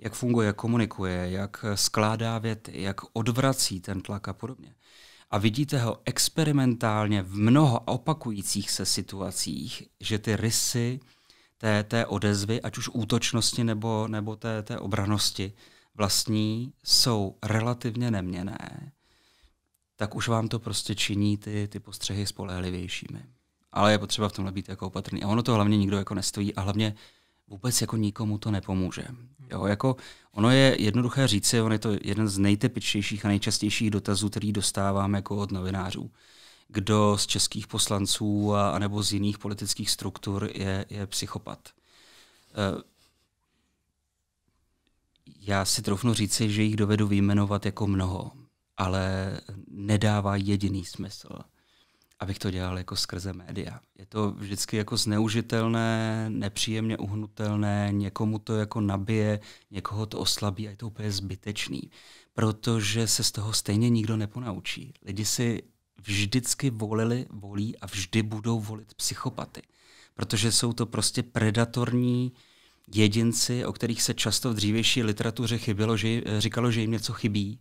jak funguje, jak komunikuje, jak skládá věty, jak odvrací ten tlak a podobně. A vidíte ho experimentálně v mnoho opakujících se situacích, že ty rysy té, té odezvy, ať už útočnosti nebo, nebo té, té obranosti vlastní, jsou relativně neměné, tak už vám to prostě činí ty, ty postřehy spolehlivějšími. Ale je potřeba v tomhle být jako opatrný. A ono to hlavně nikdo jako nestojí a hlavně vůbec jako nikomu to nepomůže. Jo, jako ono je jednoduché říci, on je to jeden z nejtypičtějších a nejčastějších dotazů, který dostávám jako od novinářů. Kdo z českých poslanců a, nebo z jiných politických struktur je, je psychopat? E, já si troufnu říci, že jich dovedu vyjmenovat jako mnoho, ale nedává jediný smysl abych to dělal jako skrze média. Je to vždycky jako zneužitelné, nepříjemně uhnutelné, někomu to jako nabije, někoho to oslabí a je to úplně zbytečný, protože se z toho stejně nikdo neponaučí. Lidi si vždycky volili, volí a vždy budou volit psychopaty, protože jsou to prostě predatorní jedinci, o kterých se často v dřívější literatuře chybělo, že, říkalo, že jim něco chybí,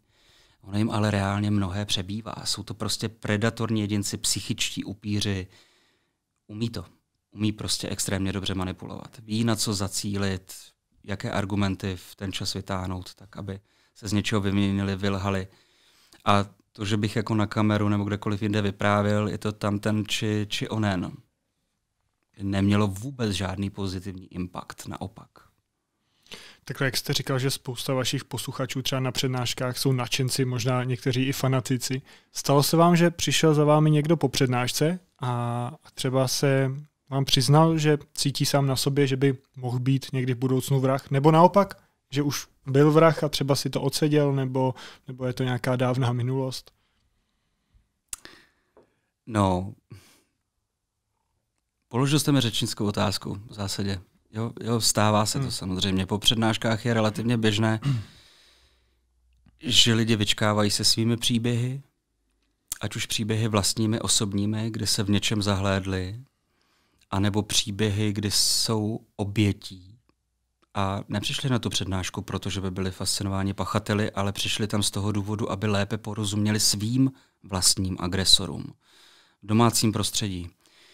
Ono jim ale reálně mnohé přebývá. Jsou to prostě predatorní jedinci, psychičtí upíři. Umí to. Umí prostě extrémně dobře manipulovat. Ví, na co zacílit, jaké argumenty v ten čas vytáhnout, tak aby se z něčeho vyměnili, vylhali. A to, že bych jako na kameru nebo kdekoliv jinde vyprávěl, je to tam ten či, či onen. Nemělo vůbec žádný pozitivní impact, naopak. Takhle, jak jste říkal, že spousta vašich posluchačů třeba na přednáškách jsou nadšenci, možná někteří i fanatici. Stalo se vám, že přišel za vámi někdo po přednášce a třeba se vám přiznal, že cítí sám na sobě, že by mohl být někdy v budoucnu vrah, nebo naopak, že už byl vrah a třeba si to odseděl, nebo, nebo je to nějaká dávná minulost? No, položil jste mi řečnickou otázku v zásadě. Jo, jo, stává se to hmm. samozřejmě. Po přednáškách je relativně běžné, že lidi vyčkávají se svými příběhy, ať už příběhy vlastními, osobními, kde se v něčem zahlédli, anebo příběhy, kdy jsou obětí a nepřišli na tu přednášku, protože by byli fascinováni pachateli, ale přišli tam z toho důvodu, aby lépe porozuměli svým vlastním agresorům v domácím prostředí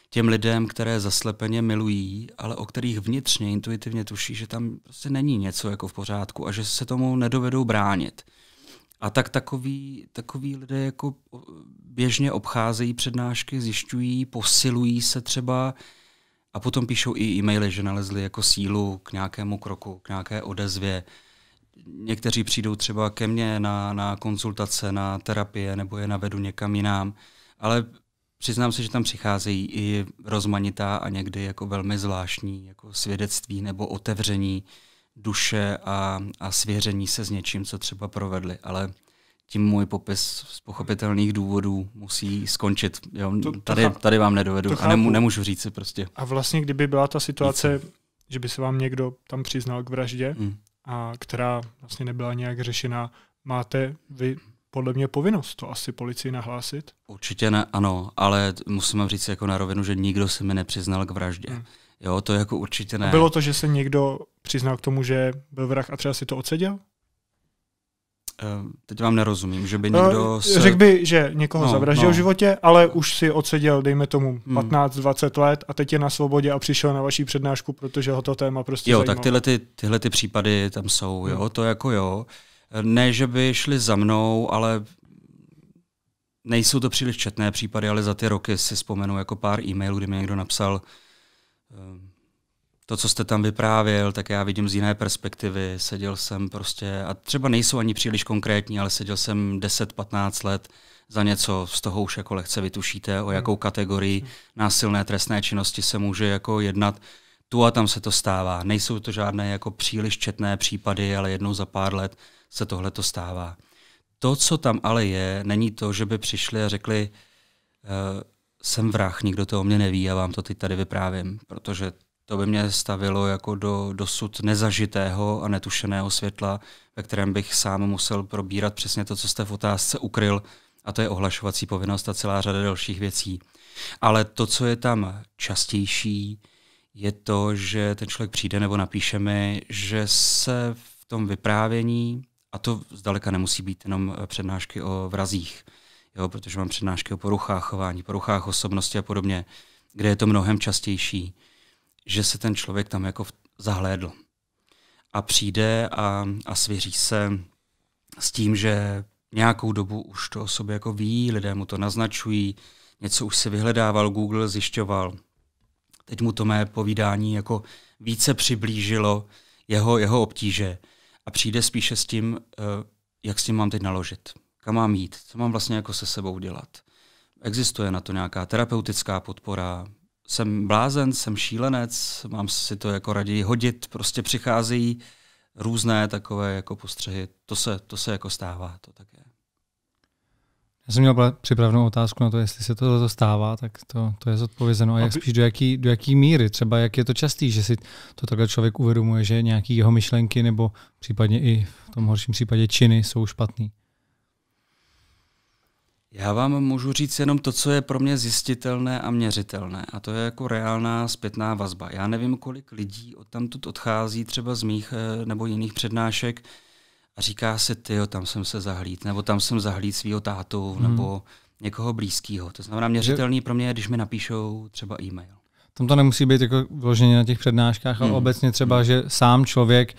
těm lidem, které zaslepeně milují, ale o kterých vnitřně intuitivně tuší, že tam prostě není něco jako v pořádku a že se tomu nedovedou bránit. A tak takový, takový lidé jako běžně obcházejí přednášky, zjišťují, posilují se třeba a potom píšou i e-maily, že nalezli jako sílu k nějakému kroku, k nějaké odezvě. Někteří přijdou třeba ke mně na, na konzultace, na terapie nebo je navedu někam jinám. Ale Přiznám se, že tam přicházejí i rozmanitá a někdy jako velmi zvláštní jako svědectví nebo otevření duše a, a svěření se s něčím, co třeba provedli, ale tím můj popis z pochopitelných důvodů musí skončit. Jo? To, to tady, tady vám nedovedu a nemů, nemůžu říct si prostě. A vlastně kdyby byla ta situace, Více. že by se vám někdo tam přiznal k vraždě, mm. a která vlastně nebyla nějak řešena, máte vy podle mě povinnost to asi policii nahlásit? Určitě ne, ano, ale musím vám říct jako na rovinu, že nikdo se mi nepřiznal k vraždě. Hmm. Jo, to jako určitě ne. A bylo to, že se někdo přiznal k tomu, že byl vrah a třeba si to odseděl? Ehm, teď vám nerozumím, že by eh, někdo... Se... Řekl by, že někoho no, zavraždil no. v životě, ale už si odseděl, dejme tomu, 15-20 hmm. let a teď je na svobodě a přišel na vaší přednášku, protože ho to téma prostě Jo, zajímalo. tak tyhle, ty, tyhle ty případy tam jsou, hmm. jo, to jako jo. Uh, ne, že by šli za mnou, ale nejsou to příliš četné případy, ale za ty roky si vzpomenu jako pár e-mailů, kdy mi někdo napsal ehm, to, co jste tam vyprávěl, tak já vidím z jiné perspektivy. Seděl jsem prostě, a třeba nejsou ani příliš konkrétní, ale seděl jsem 10-15 let za něco, z toho už jako lehce vytušíte, o jakou hmm. kategorii hmm. násilné trestné činnosti se může jako jednat. Tu a tam se to stává. Nejsou to žádné jako příliš četné případy, ale jednou za pár let se tohle to stává. To, co tam ale je, není to, že by přišli a řekli, uh, jsem vrah, nikdo to o mě neví, já vám to teď tady vyprávím, protože to by mě stavilo jako do dosud nezažitého a netušeného světla, ve kterém bych sám musel probírat přesně to, co jste v otázce ukryl, a to je ohlašovací povinnost a celá řada dalších věcí. Ale to, co je tam častější, je to, že ten člověk přijde nebo napíše mi, že se v tom vyprávění, a to zdaleka nemusí být jenom eh, přednášky o vrazích, jo, protože mám přednášky o poruchách chování, poruchách osobnosti a podobně, kde je to mnohem častější, že se ten člověk tam jako zahlédl. A přijde a, a svěří se s tím, že nějakou dobu už to o sobě jako ví, lidé mu to naznačují, něco už si vyhledával, Google zjišťoval, Teď mu to mé povídání jako více přiblížilo jeho, jeho obtíže a přijde spíše s tím, eh, jak s tím mám teď naložit, kam mám jít, co mám vlastně jako se sebou dělat. Existuje na to nějaká terapeutická podpora, jsem blázen, jsem šílenec, mám si to jako raději hodit, prostě přicházejí různé takové jako postřehy. To se, to se jako stává, to tak je. Já jsem měl připravenou otázku na to, jestli se to zastává, tak to, to je zodpovězeno. A jak spíš do jaký, do jaký míry, třeba jak je to častý, že si to takhle člověk uvědomuje, že nějaký jeho myšlenky nebo případně i v tom horším případě činy jsou špatný? Já vám můžu říct jenom to, co je pro mě zjistitelné a měřitelné. A to je jako reálná zpětná vazba. Já nevím, kolik lidí odtamtud odchází třeba z mých eh, nebo jiných přednášek, a říká si, ty, tam jsem se zahlít, nebo tam jsem zahlít svého tátu, hmm. nebo někoho blízkého. To znamená měřitelný pro mě, když mi napíšou třeba e-mail. Tam to nemusí být jako vloženě na těch přednáškách, ale hmm. obecně třeba, hmm. že sám člověk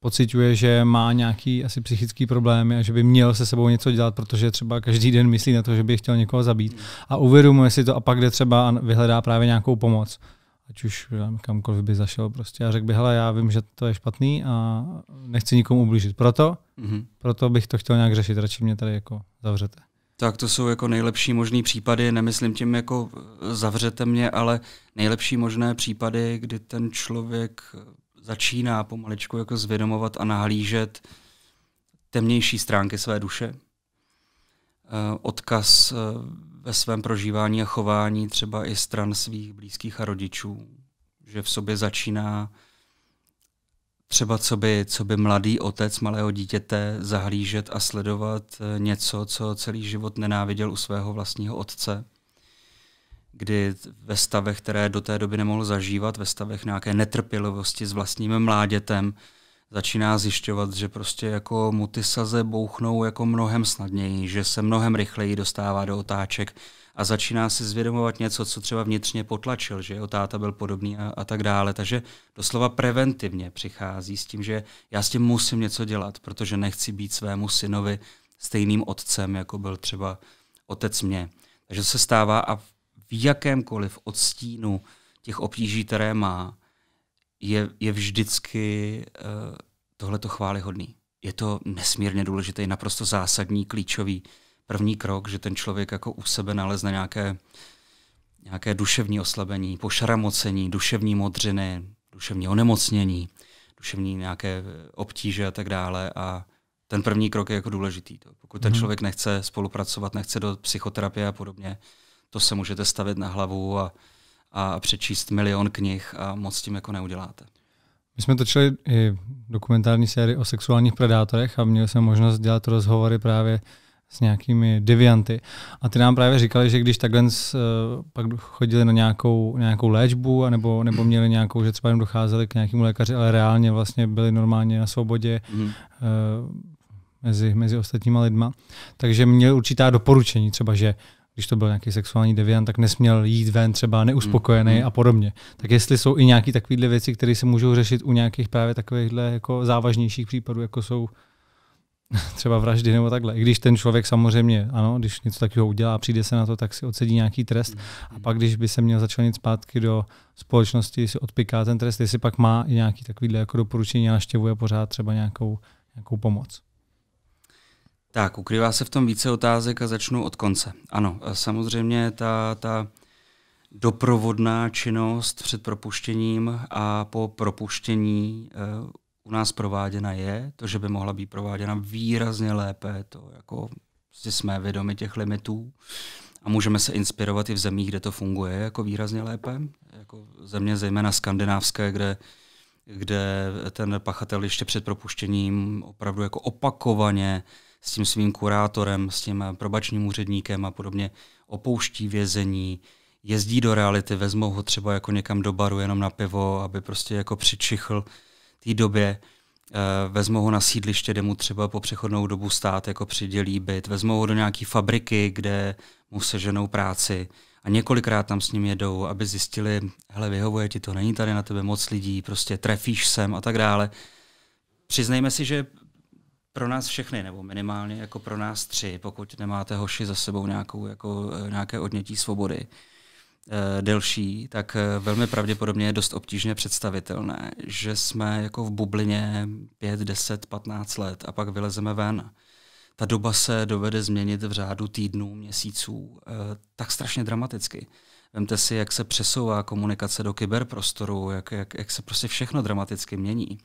pociťuje, že má nějaký asi psychický problémy a že by měl se sebou něco dělat, protože třeba každý den myslí na to, že by chtěl někoho zabít hmm. a uvědomuje si to a pak jde třeba a vyhledá právě nějakou pomoc ať už nevím, eh, kamkoliv by zašel prostě a řekl by, hele, já vím, že to je špatný a nechci nikomu ublížit. Proto, mm-hmm. proto bych to chtěl nějak řešit, radši mě tady jako zavřete. Tak to jsou jako nejlepší možný případy, nemyslím tím jako eh, zavřete mě, ale nejlepší možné případy, kdy ten člověk eh, začíná pomaličku jako zvědomovat a nahlížet temnější stránky své duše. Odkaz ve svém prožívání a chování třeba i stran svých blízkých a rodičů, že v sobě začíná třeba co by, co by mladý otec malého dítěte zahlížet a sledovat eh, něco, co celý život nenáviděl u svého vlastního otce, kdy ve stavech, které do té doby nemohl zažívat, ve stavech nějaké netrpělivosti s vlastním mládětem, začíná zjišťovat, že prostě jako mu ty saze bouchnou jako mnohem snadněji, že se mnohem rychleji dostává do otáček a začíná si zvědomovat něco, co třeba vnitřně potlačil, že jeho táta byl podobný a, a tak dále. Takže doslova preventivně přichází s tím, že já s tím musím něco dělat, protože nechci být svému synovi stejným otcem, jako byl třeba otec mě. Takže se stává a v jakémkoliv odstínu těch obtíží, které má, je, je vždycky uh, tohleto chválihodný. Je to nesmírně důležitý, naprosto zásadní, klíčový první krok, že ten člověk jako u sebe nalezne nějaké, nějaké duševní oslabení, pošramocení, duševní modřiny, duševní onemocnění, duševní nějaké obtíže a tak dále. A ten první krok je jako důležitý. To. Pokud ten mhm. člověk nechce spolupracovat, nechce do psychoterapie a podobně, to se můžete stavit na hlavu a a přečíst milion knih a moc tím jako neuděláte. My jsme točili i dokumentární sérii o sexuálních predátorech a měl jsem možnost dělat rozhovory právě s nějakými devianty. A ty nám právě říkali, že když takhle z, eh, pak chodili na nějakou, nějakou léčbu, anebo, nebo měli nějakou, že třeba jim docházeli k nějakému lékaři, ale reálně vlastně byli normálně na svobodě mm. uh, mezi, mezi ostatníma lidma. Takže měli určitá doporučení, třeba, že když to byl nějaký sexuální deviant, tak nesměl jít ven třeba neuspokojený mm. mm. a podobně. Tak jestli jsou i nějaké takovéhle věci, které se můžou řešit u nějakých právě takovýchhle jako závažnějších případů, jako jsou třeba vraždy nebo takhle. I když ten člověk samozřejmě, ano, když něco takového udělá, přijde se na to, tak si odsedí nějaký trest. A mm, pak, mm. když by se měl začlenit zpátky do společnosti, si odpiká ten trest, jestli pak má i nějaký takovýhle jako doporučení a naštěvuje pořád třeba nějakou, nějakou pomoc. Tak, ukrývá se v tom více otázek a začnu od konce. Ano, e, samozřejmě ta, ta doprovodná činnost před propuštěním a po propuštění e, u nás prováděna je. To, že by mohla být prováděna výrazně lépe, to jako si jsme vědomi těch limitů a můžeme se inspirovat i v zemích, kde to funguje jako výrazně lépe. Jako země zejména skandinávské, kde kde ten pachatel ještě před propuštěním opravdu jako opakovaně uh, s tím svým kurátorem, s tím probačním úředníkem a podobně, opouští vězení, jezdí do reality, vezmou ho třeba jako někam do baru jenom na pivo, aby prostě jako přičichl té době, eh, vezmou ho na sídliště, kde mu třeba po přechodnou dobu stát jako přidělí byt, vezmou ho do nějaké fabriky, kde mu seženou práci a několikrát tam s ním jedou, aby zjistili, hele, vyhovuje ti to, není tady na tebe moc lidí, prostě trefíš sem a tak dále. Přiznejme si, že pro nás všechny, nebo minimálně jako pro nás tři, pokud nemáte hoši za sebou nějakou, jako, eh, nějaké odnětí svobody e, delší, tak eh, velmi pravděpodobně je dost obtížně představitelné, že jsme jako v bublině 5, 10, 15 let a pak vylezeme ven. Ta doba se dovede změnit v řádu týdnů, měsíců e, tak strašně dramaticky. Vemte si, jak se přesouvá komunikace do kyberprostoru, jak, jak, jak se prostě všechno dramaticky mění.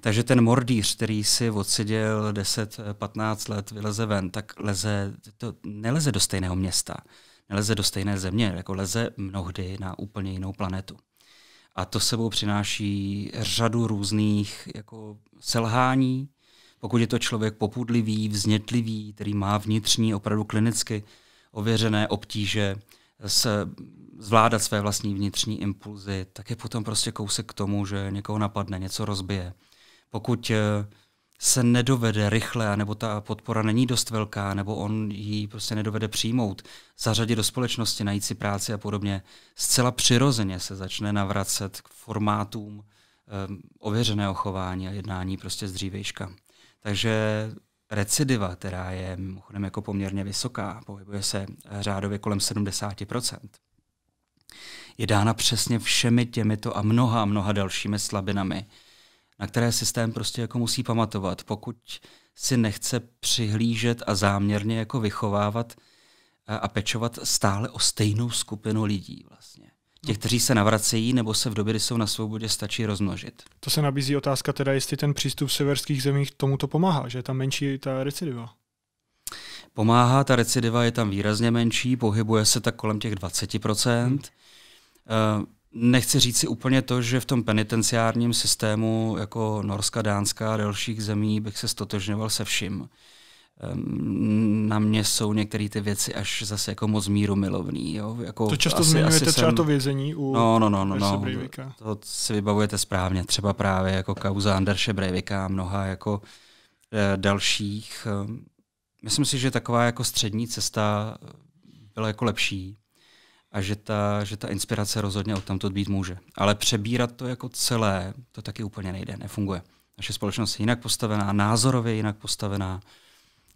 Takže ten mordýř, který si odseděl 10-15 eh, let, vyleze ven, tak leze, to neleze do stejného města, neleze do stejné země, jako leze mnohdy na úplně jinou planetu. A to sebou přináší řadu různých jako selhání, pokud je to člověk popudlivý, vznětlivý, který má vnitřní, opravdu klinicky ověřené obtíže s, zvládat své vlastní vnitřní impulzy, tak je potom prostě kousek k tomu, že někoho napadne, něco rozbije pokud eh, se nedovede rychle, nebo ta podpora není dost velká, nebo on ji prostě nedovede přijmout, zařadit do společnosti, najít si práci a podobně, zcela přirozeně se začne navracet k formátům um, ověřeného chování a jednání prostě z dřívejška. Takže recidiva, která je mimochodem jako poměrně vysoká, pohybuje se eh, řádově kolem 70%, je dána přesně všemi těmito a mnoha a mnoha dalšími slabinami, na které systém prostě jako musí pamatovat. Pokud si nechce přihlížet a záměrně jako vychovávat a pečovat stále o stejnou skupinu lidí vlastně. Těch, no. kteří se navracejí nebo se v době, kdy jsou na svobodě, stačí rozmnožit. To se nabízí otázka teda, jestli ten přístup v severských zemích tomuto pomáhá, že je tam menší ta recidiva. Pomáhá, ta recidiva je tam výrazně menší, pohybuje se tak kolem těch 20%. Hmm. Uh, Nechci říct si úplně to, že v tom penitenciárním systému jako Norska, Dánska a dalších zemí bych se stotožňoval se vším. Ehm, na mě jsou některé ty věci až zase jako moc míru milovný. Jo? Jako to často asi, zmiňujete asi třeba jsem... to vězení u no, no, no, no, no. To si vybavujete správně. Třeba právě jako kauza Andersa Breivika a mnoha jako eh, dalších. Ehm, myslím si, že taková jako střední cesta byla jako lepší a že ta, že ta inspirace rozhodně od tamto být může. Ale přebírat to jako celé, to taky úplně nejde, nefunguje. Naše společnost je jinak postavená, názorově jinak postavená,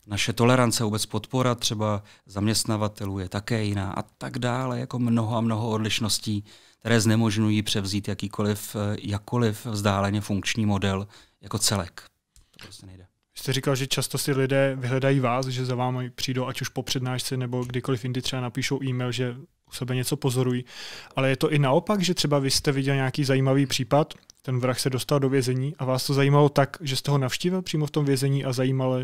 naše tolerance, vůbec podpora třeba zaměstnavatelů je také jiná a tak dále, jako mnoho a mnoho odlišností, které znemožňují převzít jakýkoliv, eh, jakkoliv vzdáleně funkční model jako celek. To prostě nejde. jste říkal, že často si lidé vyhledají vás, že za vámi přijdou, ať už po přednášce nebo kdykoliv jindy třeba napíšou e-mail, že u sebe něco pozorují. Ale je to i naopak, že třeba vy jste viděl nějaký zajímavý případ, ten vrah se dostal do vězení a vás to zajímalo tak, že jste ho navštívil přímo v tom vězení a zajímalo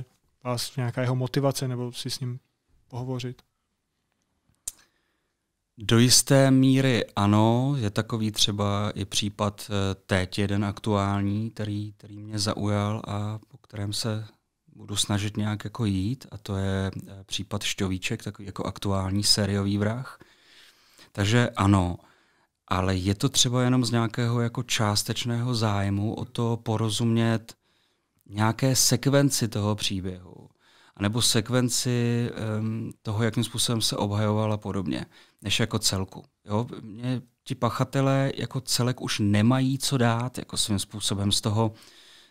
vás nějaká jeho motivace nebo si s ním pohovořit? Do jisté míry ano, je takový třeba i případ eh, teď jeden aktuální, který, který mě zaujal a po kterém se budu snažit nějak jako jít a to je eh, případ Šťovíček, takový jako aktuální sériový vrah, takže ano, ale je to třeba jenom z nějakého jako částečného zájmu o to porozumět nějaké sekvenci toho příběhu, nebo sekvenci um, toho, jakým způsobem se obhajovala podobně, než jako celku. Jo? Mě ti pachatelé jako celek už nemají co dát jako svým způsobem z toho,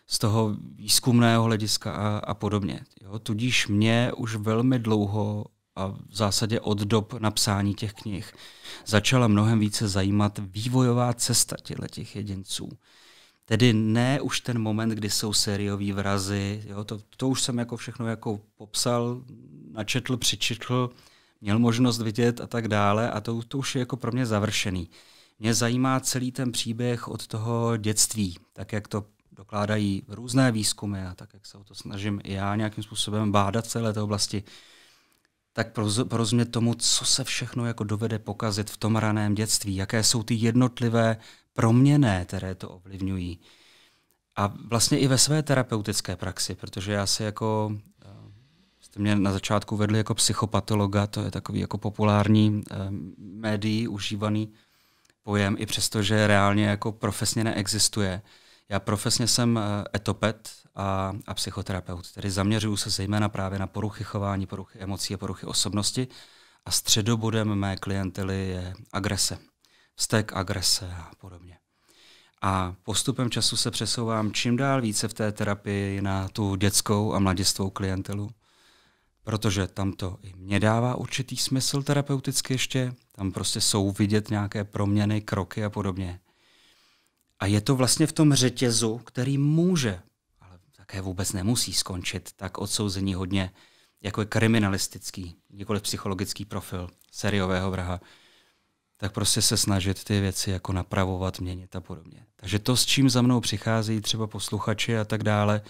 z toho výzkumného hlediska a, a podobně. Jo? Tudíž mě už velmi dlouho a v zásadě od dob napsání těch knih začala mnohem více zajímat vývojová cesta těch jedinců. Tedy ne už ten moment, kdy jsou sériový vrazy, jo, to, to už jsem jako všechno jako popsal, načetl, přičetl, měl možnost vidět a tak dále a to, to už je jako pro mě završený. Mě zajímá celý ten příběh od toho dětství, tak jak to dokládají různé výzkumy a tak, jak se o to snažím i já nějakým způsobem bádat celé té oblasti tak porozumět tomu, co se všechno jako dovede pokazit v tom raném dětství, jaké jsou ty jednotlivé proměny, které to ovlivňují. A vlastně i ve své terapeutické praxi, protože já se jako eh, jste mě na začátku vedli jako psychopatologa, to je takový jako populární eh, médií užívaný pojem, i přesto, že reálně jako profesně neexistuje. Eh, já profesně jsem eh, etopet a, a psychoterapeut, tedy zaměřuju se zejména právě na poruchy chování, poruchy emocí a poruchy osobnosti a středobodem mé klientely je agrese, vztek agrese a podobně. A postupem času se přesouvám čím dál více v té terapii na tu dětskou a mladistvou klientelu, protože tam to i mě dává určitý smysl terapeuticky ještě, tam prostě jsou vidět nějaké proměny, kroky a podobně. A je to vlastně v tom řetězu, který může, ale také vůbec nemusí skončit, tak odsouzení hodně jako je kriminalistický, nikoli psychologický profil seriového vraha, tak prostě se snažit ty věci jako napravovat, měnit a podobně. Takže to, s čím za mnou přichází třeba posluchači a tak dále,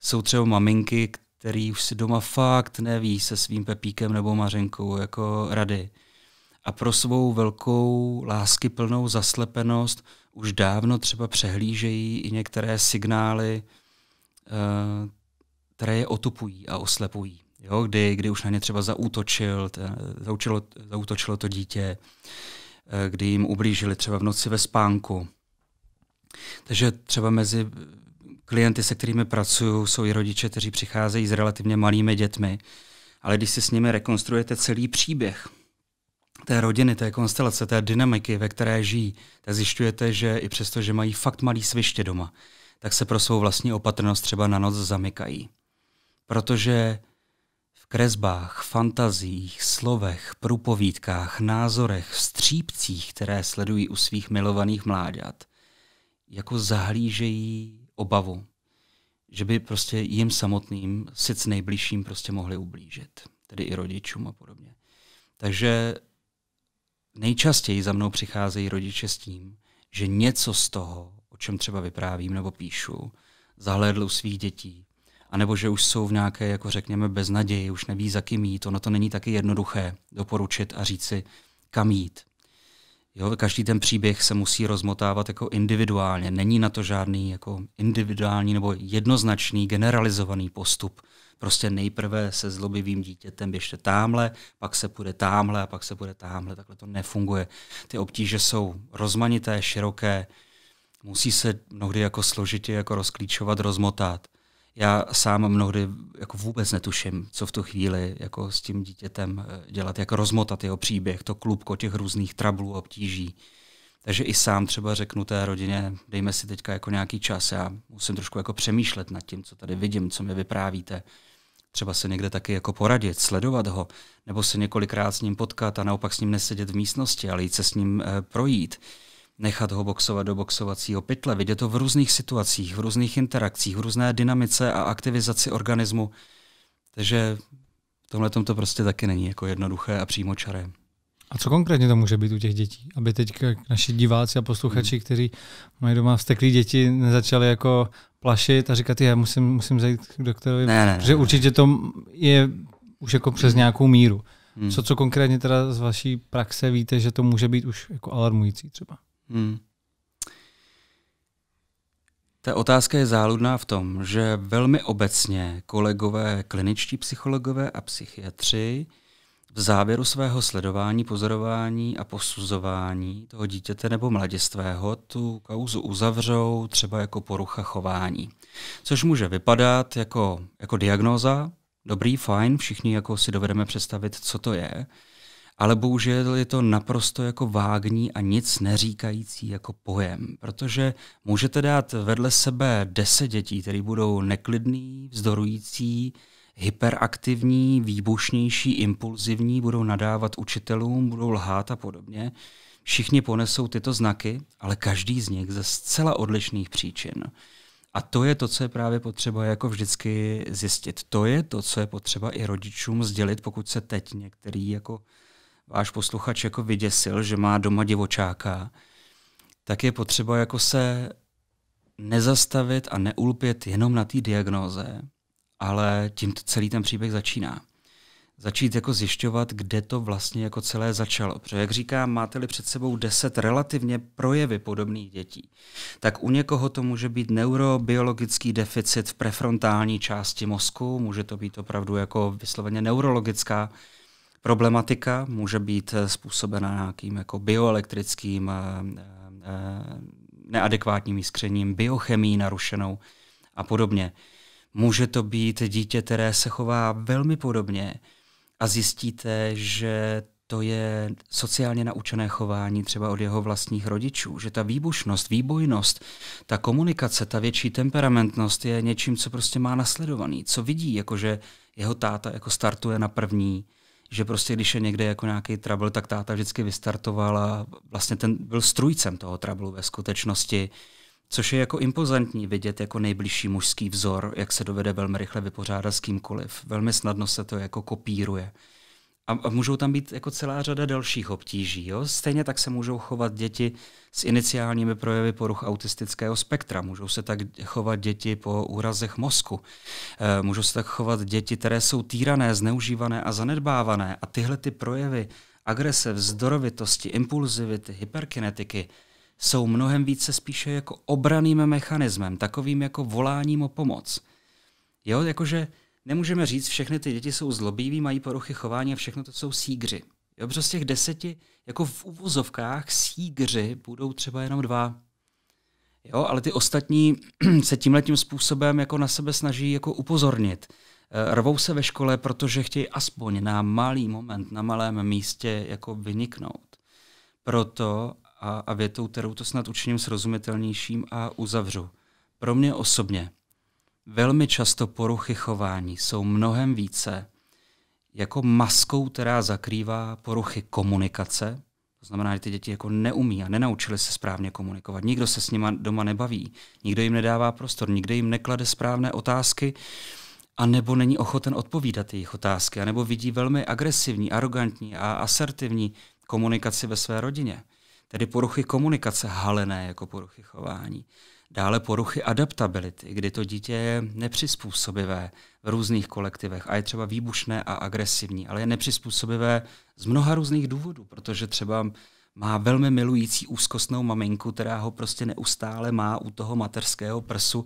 jsou třeba maminky, který už si doma fakt neví se svým Pepíkem nebo Mařenkou jako rady. A pro svou velkou lásky plnou zaslepenost – už dávno třeba přehlížejí i některé signály, eh, které je otupují a oslepují. Jo, kdy, kdy už na ně třeba zautočil, zaučilo, zautočilo to dítě, eh, kdy jim ublížili třeba v noci ve spánku. Takže třeba mezi klienty, se kterými pracuju, jsou i rodiče, kteří přicházejí s relativně malými dětmi, ale když si s nimi rekonstruujete celý příběh, té rodiny, té konstelace, té dynamiky, ve které žijí, tak zjišťujete, že i přesto, že mají fakt malý sviště doma, tak se pro svou vlastní opatrnost třeba na noc zamykají. Protože v kresbách, fantazích, slovech, průpovídkách, názorech, střípcích, které sledují u svých milovaných mláďat, jako zahlížejí obavu, že by prostě jim samotným, sice nejbližším, prostě mohli ublížit, tedy i rodičům a podobně. Takže nejčastěji za mnou přicházejí rodiče s tím, že něco z toho, o čem třeba vyprávím nebo píšu, zahlédl u svých dětí. A nebo že už jsou v nějaké, jako řekněme, beznaději, už neví, za kým jít. Ono to není taky jednoduché doporučit a říct si, kam jít. Jo, každý ten příběh se musí rozmotávat jako individuálně. Není na to žádný jako individuální nebo jednoznačný generalizovaný postup, prostě nejprve se zlobivým dítětem běžte tamhle, pak se půjde tamhle a pak se půjde tamhle. Takhle to nefunguje. Ty obtíže jsou rozmanité, široké, musí se mnohdy jako složitě jako rozklíčovat, rozmotat. Já sám mnohdy jako vůbec netuším, co v tu chvíli jako s tím dítětem eh, dělat, jak rozmotat jeho příběh, to klubko těch různých trablů a obtíží. Takže i sám třeba řeknu té rodině, dejme si teďka jako nějaký čas, já musím trošku jako přemýšlet nad tím, co tady vidím, co mi vyprávíte třeba se někde taky jako poradit, sledovat ho, nebo se několikrát s ním potkat a naopak s ním nesedět v místnosti, ale jít se s ním e, projít. Nechat ho boxovat do boxovacího pytle, vidět to v různých situacích, v různých interakcích, v různé dynamice a aktivizaci organismu. Takže v tomhle to prostě taky není jako jednoduché a přímočaré. A co konkrétně to může být u těch dětí? Aby teď naši diváci a posluchači, hmm. kteří mají doma vzteklí děti, nezačali jako plašit a říkat, já musím, musím zajít k doktorovi, ne, ne, protože ne, určitě to je už jako přes hmm. nějakou míru. Hmm. Co, co konkrétně teda z vaší praxe víte, že to může být už jako alarmující třeba? Hmm. Ta otázka je záludná v tom, že velmi obecně kolegové kliničtí psychologové a psychiatři v závěru svého sledování, pozorování a posuzování toho dítěte nebo mladistvého tu kauzu uzavřou třeba jako porucha chování, což může vypadat jako, jako diagnóza, dobrý, fajn, všichni jako si dovedeme představit, co to je, ale bohužel je to naprosto jako vágní a nic neříkající jako pojem, protože můžete dát vedle sebe deset dětí, které budou neklidný, vzdorující, hyperaktivní, výbušnější, impulzivní, budou nadávat učitelům, budou lhát a podobně. Všichni ponesou tyto znaky, ale každý z nich ze zcela odlišných příčin. A to je to, co je právě potřeba jako vždycky zjistit. To je to, co je potřeba i rodičům sdělit, pokud se teď některý jako váš posluchač jako vyděsil, že má doma divočáka, tak je potřeba jako se nezastavit a neulpět jenom na té diagnóze, ale tím celý ten příběh začíná. Začít jako zjišťovat, kde to vlastně jako celé začalo. Protože jak říkám, máte-li před sebou deset relativně projevy podobných dětí, tak u někoho to může být neurobiologický deficit v prefrontální části mozku, může to být opravdu jako vysloveně neurologická problematika, může být způsobena nějakým jako bioelektrickým eh, eh, neadekvátním jiskřením, biochemii narušenou a podobně. Může to být dítě, které se chová velmi podobně a zjistíte, že to je sociálně naučené chování třeba od jeho vlastních rodičů, že ta výbušnost, výbojnost, ta komunikace, ta větší temperamentnost je něčím, co prostě má nasledovaný, co vidí, jakože jeho táta jako startuje na první, že prostě když je někde jako nějaký trouble, tak táta vždycky vystartoval a vlastně ten byl strujcem toho trouble ve skutečnosti což je jako impozantní vidět jako nejbližší mužský vzor, jak se dovede velmi rychle vypořádat s kýmkoliv. Velmi snadno se to jako kopíruje. A, a můžou tam být jako celá řada dalších obtíží. Jo? Stejně tak se můžou chovat děti s iniciálními projevy poruch autistického spektra. Můžou se tak chovat děti po úrazech mozku. E, můžou se tak chovat děti, které jsou týrané, zneužívané a zanedbávané. A tyhle ty projevy agrese, vzdorovitosti, impulzivity, hyperkinetiky – jsou mnohem více spíše jako obraným mechanismem, takovým jako voláním o pomoc. Jo, jakože nemůžeme říct, všechny ty děti jsou zlobiví, mají poruchy chování a všechno to jsou sígři. Jo, protože z těch deseti, jako v uvozovkách, sígři budou třeba jenom dva. Jo, ale ty ostatní se tímhletím způsobem jako na sebe snaží jako upozornit. Eh, rvou se ve škole, protože chtějí aspoň na malý moment, na malém místě jako vyniknout. Proto, a, a větou, kterou to snad učiním srozumitelnějším a uzavřu. Pro mě osobně velmi často poruchy chování jsou mnohem více jako maskou, která zakrývá poruchy komunikace, to znamená, že ty děti jako neumí a nenaučili se správně komunikovat. Nikdo se s nimi doma nebaví, nikdo jim nedává prostor, nikdo jim neklade správné otázky a nebo není ochoten odpovídat jejich otázky, a nebo vidí velmi agresivní, arrogantní a asertivní komunikaci ve své rodině tedy poruchy komunikace halené jako poruchy chování. Dále poruchy adaptability, kdy to dítě je nepřizpůsobivé v různých kolektivech a je třeba výbušné a agresivní, ale je nepřizpůsobivé z mnoha různých důvodů, protože třeba má velmi milující úzkostnou maminku, která ho prostě neustále má u toho materského prsu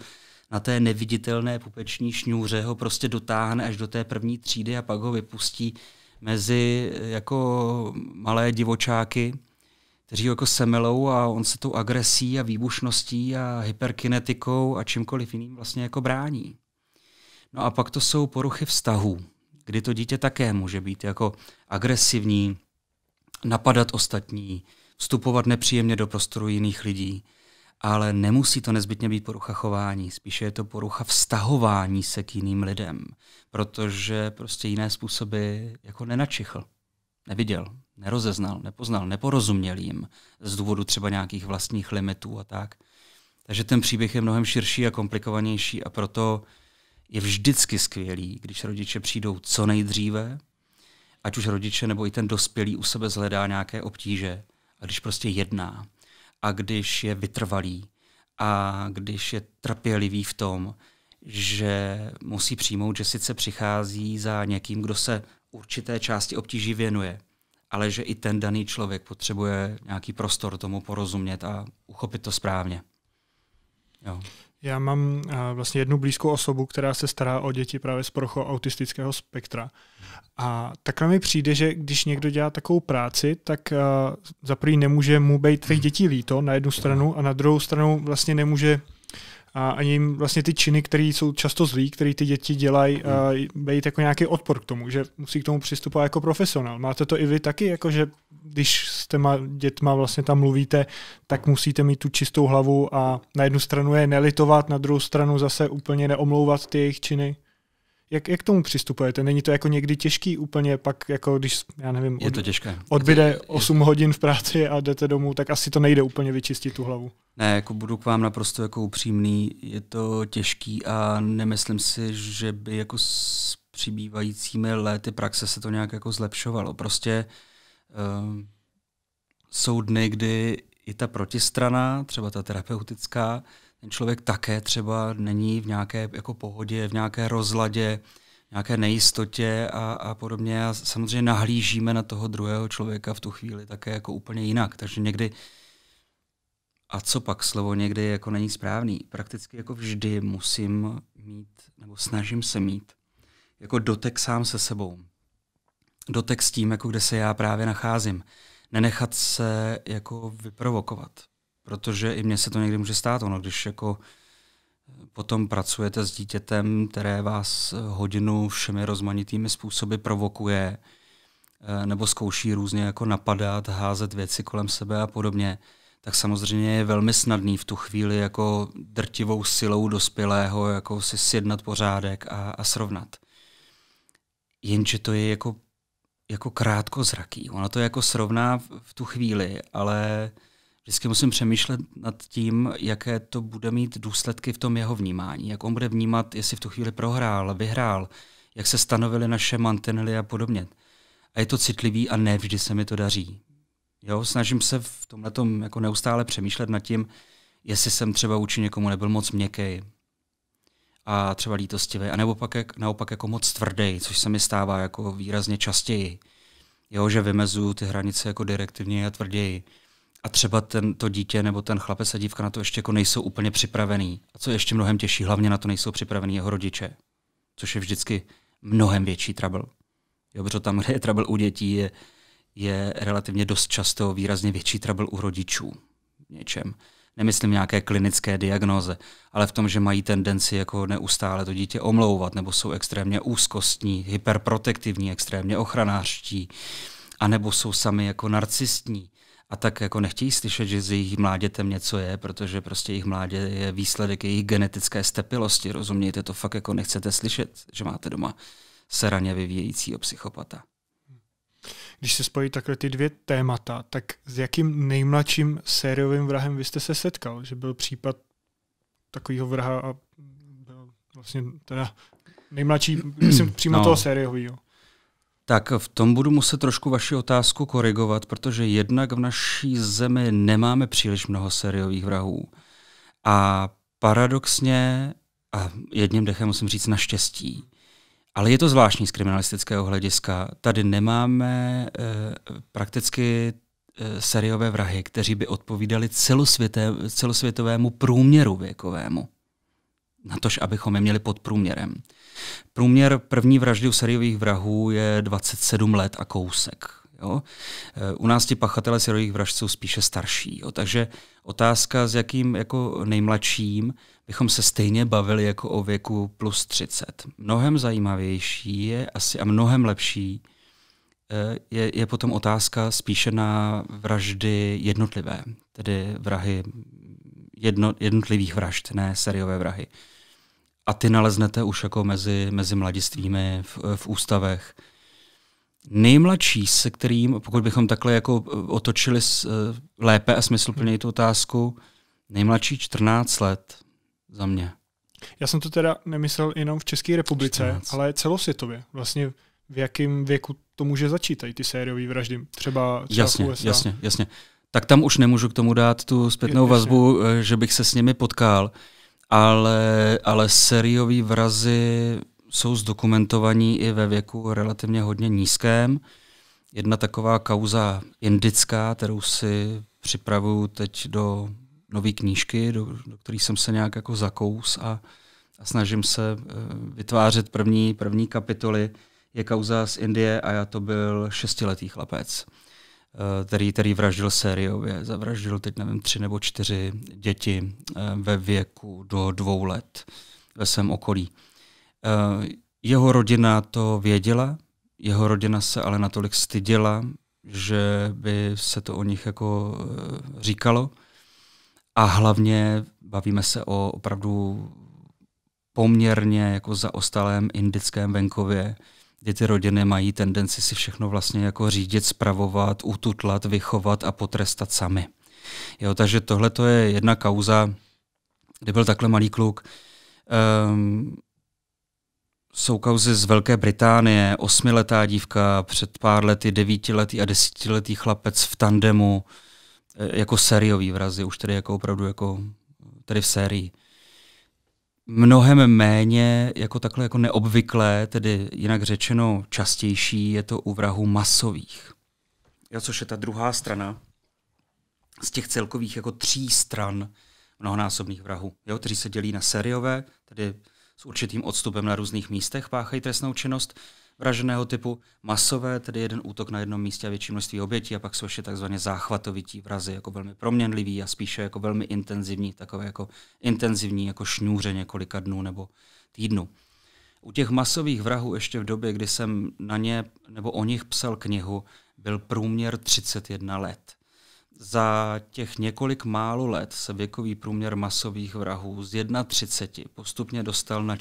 na té neviditelné pupeční šňůře, ho prostě dotáhne až do té první třídy a pak ho vypustí mezi eh, jako malé divočáky kteří ho jako semelou a on se tou agresí a výbušností a hyperkinetikou a čímkoliv jiným vlastně jako brání. No a pak to jsou poruchy vztahů, kdy to dítě také může být jako agresivní, napadat ostatní, vstupovat nepříjemně do prostoru jiných lidí. Ale nemusí to nezbytně být porucha chování, spíše je to porucha vztahování se k jiným lidem, protože prostě jiné způsoby jako nenačichl, neviděl, nerozeznal, nepoznal, neporozuměl jim z důvodu třeba nějakých vlastních limitů a tak. Takže ten příběh je mnohem širší a komplikovanější a proto je vždycky skvělý, když rodiče přijdou co nejdříve, ať už rodiče nebo i ten dospělý u sebe zhledá nějaké obtíže a když prostě jedná a když je vytrvalý a když je trpělivý v tom, že musí přijmout, že sice přichází za někým, kdo se určité části obtíží věnuje, ale že i ten daný člověk potřebuje nějaký prostor tomu porozumět a uchopit to správně. Jo. Já mám eh, vlastně jednu blízkou osobu, která se stará o děti právě z poruchou autistického spektra. A takhle mi přijde, že když někdo dělá takovou práci, tak uh, za prvý nemůže mu být těch hmm. dětí líto na jednu stranu a na druhou stranu vlastně nemůže a ani jim vlastně ty činy, které jsou často zlí, které ty děti dělají, mm. být jako nějaký odpor k tomu, že musí k tomu přistupovat jako profesionál. Máte to i vy taky, jako že když s těma dětma vlastně tam mluvíte, tak musíte mít tu čistou hlavu a na jednu stranu je nelitovat, na druhou stranu zase úplně neomlouvat ty jejich činy? Jak, jak tomu přistupujete? Není to jako někdy těžký úplně pak, jako když, já nevím, od, je to těžké. odbyde 8 je... hodin v práci a jdete domů, tak asi to nejde úplně vyčistit tu hlavu. Ne, jako budu k vám naprosto jako upřímný, je to těžký a nemyslím si, že by jako s přibývajícími léty praxe se to nějak jako zlepšovalo. Prostě um, jsou dny, kdy i ta protistrana, třeba ta terapeutická, ten člověk také třeba není v nějaké jako pohodě, v nějaké rozladě, nějaké nejistotě a, a podobně. A samozřejmě nahlížíme na toho druhého člověka v tu chvíli také jako úplně jinak. Takže někdy a co pak slovo někdy jako není správný. Prakticky jako vždy musím mít, nebo snažím se mít, jako dotek sám se sebou. Dotek s tím, jako kde se já právě nacházím. Nenechat se jako vyprovokovat protože i mně se to někdy může stát, ono, když jako eh, potom pracujete s dítětem, které vás eh, hodinu všemi rozmanitými způsoby provokuje, eh, nebo zkouší různě jako napadat, házet věci kolem sebe a podobně, tak samozřejmě je velmi snadný v tu chvíli jako drtivou silou dospělého jako si sjednat pořádek a, a srovnat. Jenže to je jako, jako krátkozraký. Ona to jako srovná v, v tu chvíli, ale vždycky musím přemýšlet nad tím, jaké to bude mít důsledky v tom jeho vnímání, jak on bude vnímat, jestli v tu chvíli prohrál, vyhrál, jak se stanovily naše mantinely a podobně. A je to citlivý a ne vždy se mi to daří. Jo, snažím se v tomhle jako neustále přemýšlet nad tím, jestli jsem třeba vůči někomu nebyl moc měkký a třeba lítostivý, a nebo pak, jak, naopak jako moc tvrdý, což se mi stává jako výrazně častěji. Jo, že vymezu ty hranice jako direktivně a tvrději a třeba ten, to dítě nebo ten chlapec a dívka na to ještě jako nejsou úplně připravený. A co je ještě mnohem těžší, hlavně na to nejsou připravený jeho rodiče, což je vždycky mnohem větší trouble. Jo, protože tam, kde je trouble u dětí, je, je relativně dost často výrazně větší trouble u rodičů něčem. Nemyslím nějaké klinické diagnoze, ale v tom, že mají tendenci jako neustále to dítě omlouvat, nebo jsou extrémně úzkostní, hyperprotektivní, extrémně ochranářští, anebo jsou sami jako narcistní a tak jako nechtějí slyšet, že s jejich mládětem něco je, protože prostě jejich mládě je výsledek jejich genetické stepilosti. Rozumějte, to fakt jako nechcete slyšet, že máte doma seraně vyvíjejícího psychopata. Když se spojí takhle ty dvě témata, tak s jakým nejmladším sériovým vrahem vy jste se setkal? Že byl případ takového vraha a byl vlastně teda nejmladší, myslím, přímo no. toho sériového. Tak v tom budu muset trošku vaši otázku korigovat, protože jednak v naší zemi nemáme příliš mnoho sériových vrahů. A paradoxně, a jedním dechem musím říct naštěstí, ale je to zvláštní z kriminalistického hlediska. Tady nemáme e, prakticky e, eh, seriové vrahy, kteří by odpovídali celosvěté, celosvětovému průměru věkovému. Natož, abychom je měli pod průměrem. Průměr první vraždy u seriových vrahů je 27 let a kousek. Jo? E, u nás ti pachatelé seriových vražd jsou spíše starší, jo? takže otázka, s jakým jako nejmladším bychom se stejně bavili jako o věku plus 30. Mnohem zajímavější je asi a mnohem lepší e, je, je potom otázka spíše na vraždy jednotlivé, tedy vrahy jedno, jednotlivých vražd, ne seriové vrahy. Uh, a ty naleznete už jako mezi, mezi mladistvými v, v ústavech. Nejmladší, se kterým, pokud bychom takhle jako eh, otočili s, eh, lépe a smysluplněji tu otázku, nejmladší 14 let za mě. Já jsem to teda nemyslel jenom v České republice, 14. ale celosvětově. Vlastně v jakém věku to může začít, tady ty sériové vraždy, třeba, třeba jasně, USA. Jasně, jasně. Tak tam už nemůžu k tomu dát tu zpětnou vazbu, eh, že bych se s nimi potkal ale, ale sériový vrazy jsou zdokumentovaní i ve věku relativně hodně nízkém. Jedna taková kauza indická, kterou si připravuju teď do nové knížky, do, do které jsem se nějak jako zakous a, a snažím se eh, vytvářet první, první kapitoly, je kauza z Indie a já to byl šestiletý chlapec. Eh, který, který vraždil sériově. Zavraždil teď, nevím, tři nebo čtyři děti eh, ve věku do dvou let ve svém okolí. Eh, jeho rodina to věděla, jeho rodina se ale natolik styděla, že by se to o nich jako říkalo. A hlavně bavíme se o opravdu poměrně jako zaostalém indickém venkově, ty rodiny mají tendenci si všechno vlastně jako řídit, spravovat, ututlat, vychovat a potrestat sami. Jo, takže tohle to je jedna kauza, kdy byl takhle malý kluk. Um, jsou kauzy z Velké Británie, osmiletá dívka, před pár lety devítiletý a desetiletý chlapec v tandemu, e, jako sériový vrazy, už tedy jako opravdu jako, tedy v sérii mnohem méně jako takhle jako neobvyklé, tedy jinak řečeno častější, je to u vrahů masových. Jo, což je ta druhá strana z těch celkových jako tří stran mnohonásobných vrahů, jo, kteří se dělí na sériové, tedy s určitým odstupem na různých místech páchají trestnou činnost, vraženého typu, masové, tedy jeden útok na jednom místě a větší množství obětí, a pak jsou ještě takzvaně záchvatovití vrazy, jako velmi proměnlivý a spíše jako velmi intenzivní, takové jako intenzivní, jako šňůře několika dnů nebo týdnu. U těch masových vrahů ještě v době, kdy jsem na ně nebo o nich psal knihu, byl průměr 31 let. Za těch několik málo let se věkový průměr masových vrahů z 31 postupně dostal na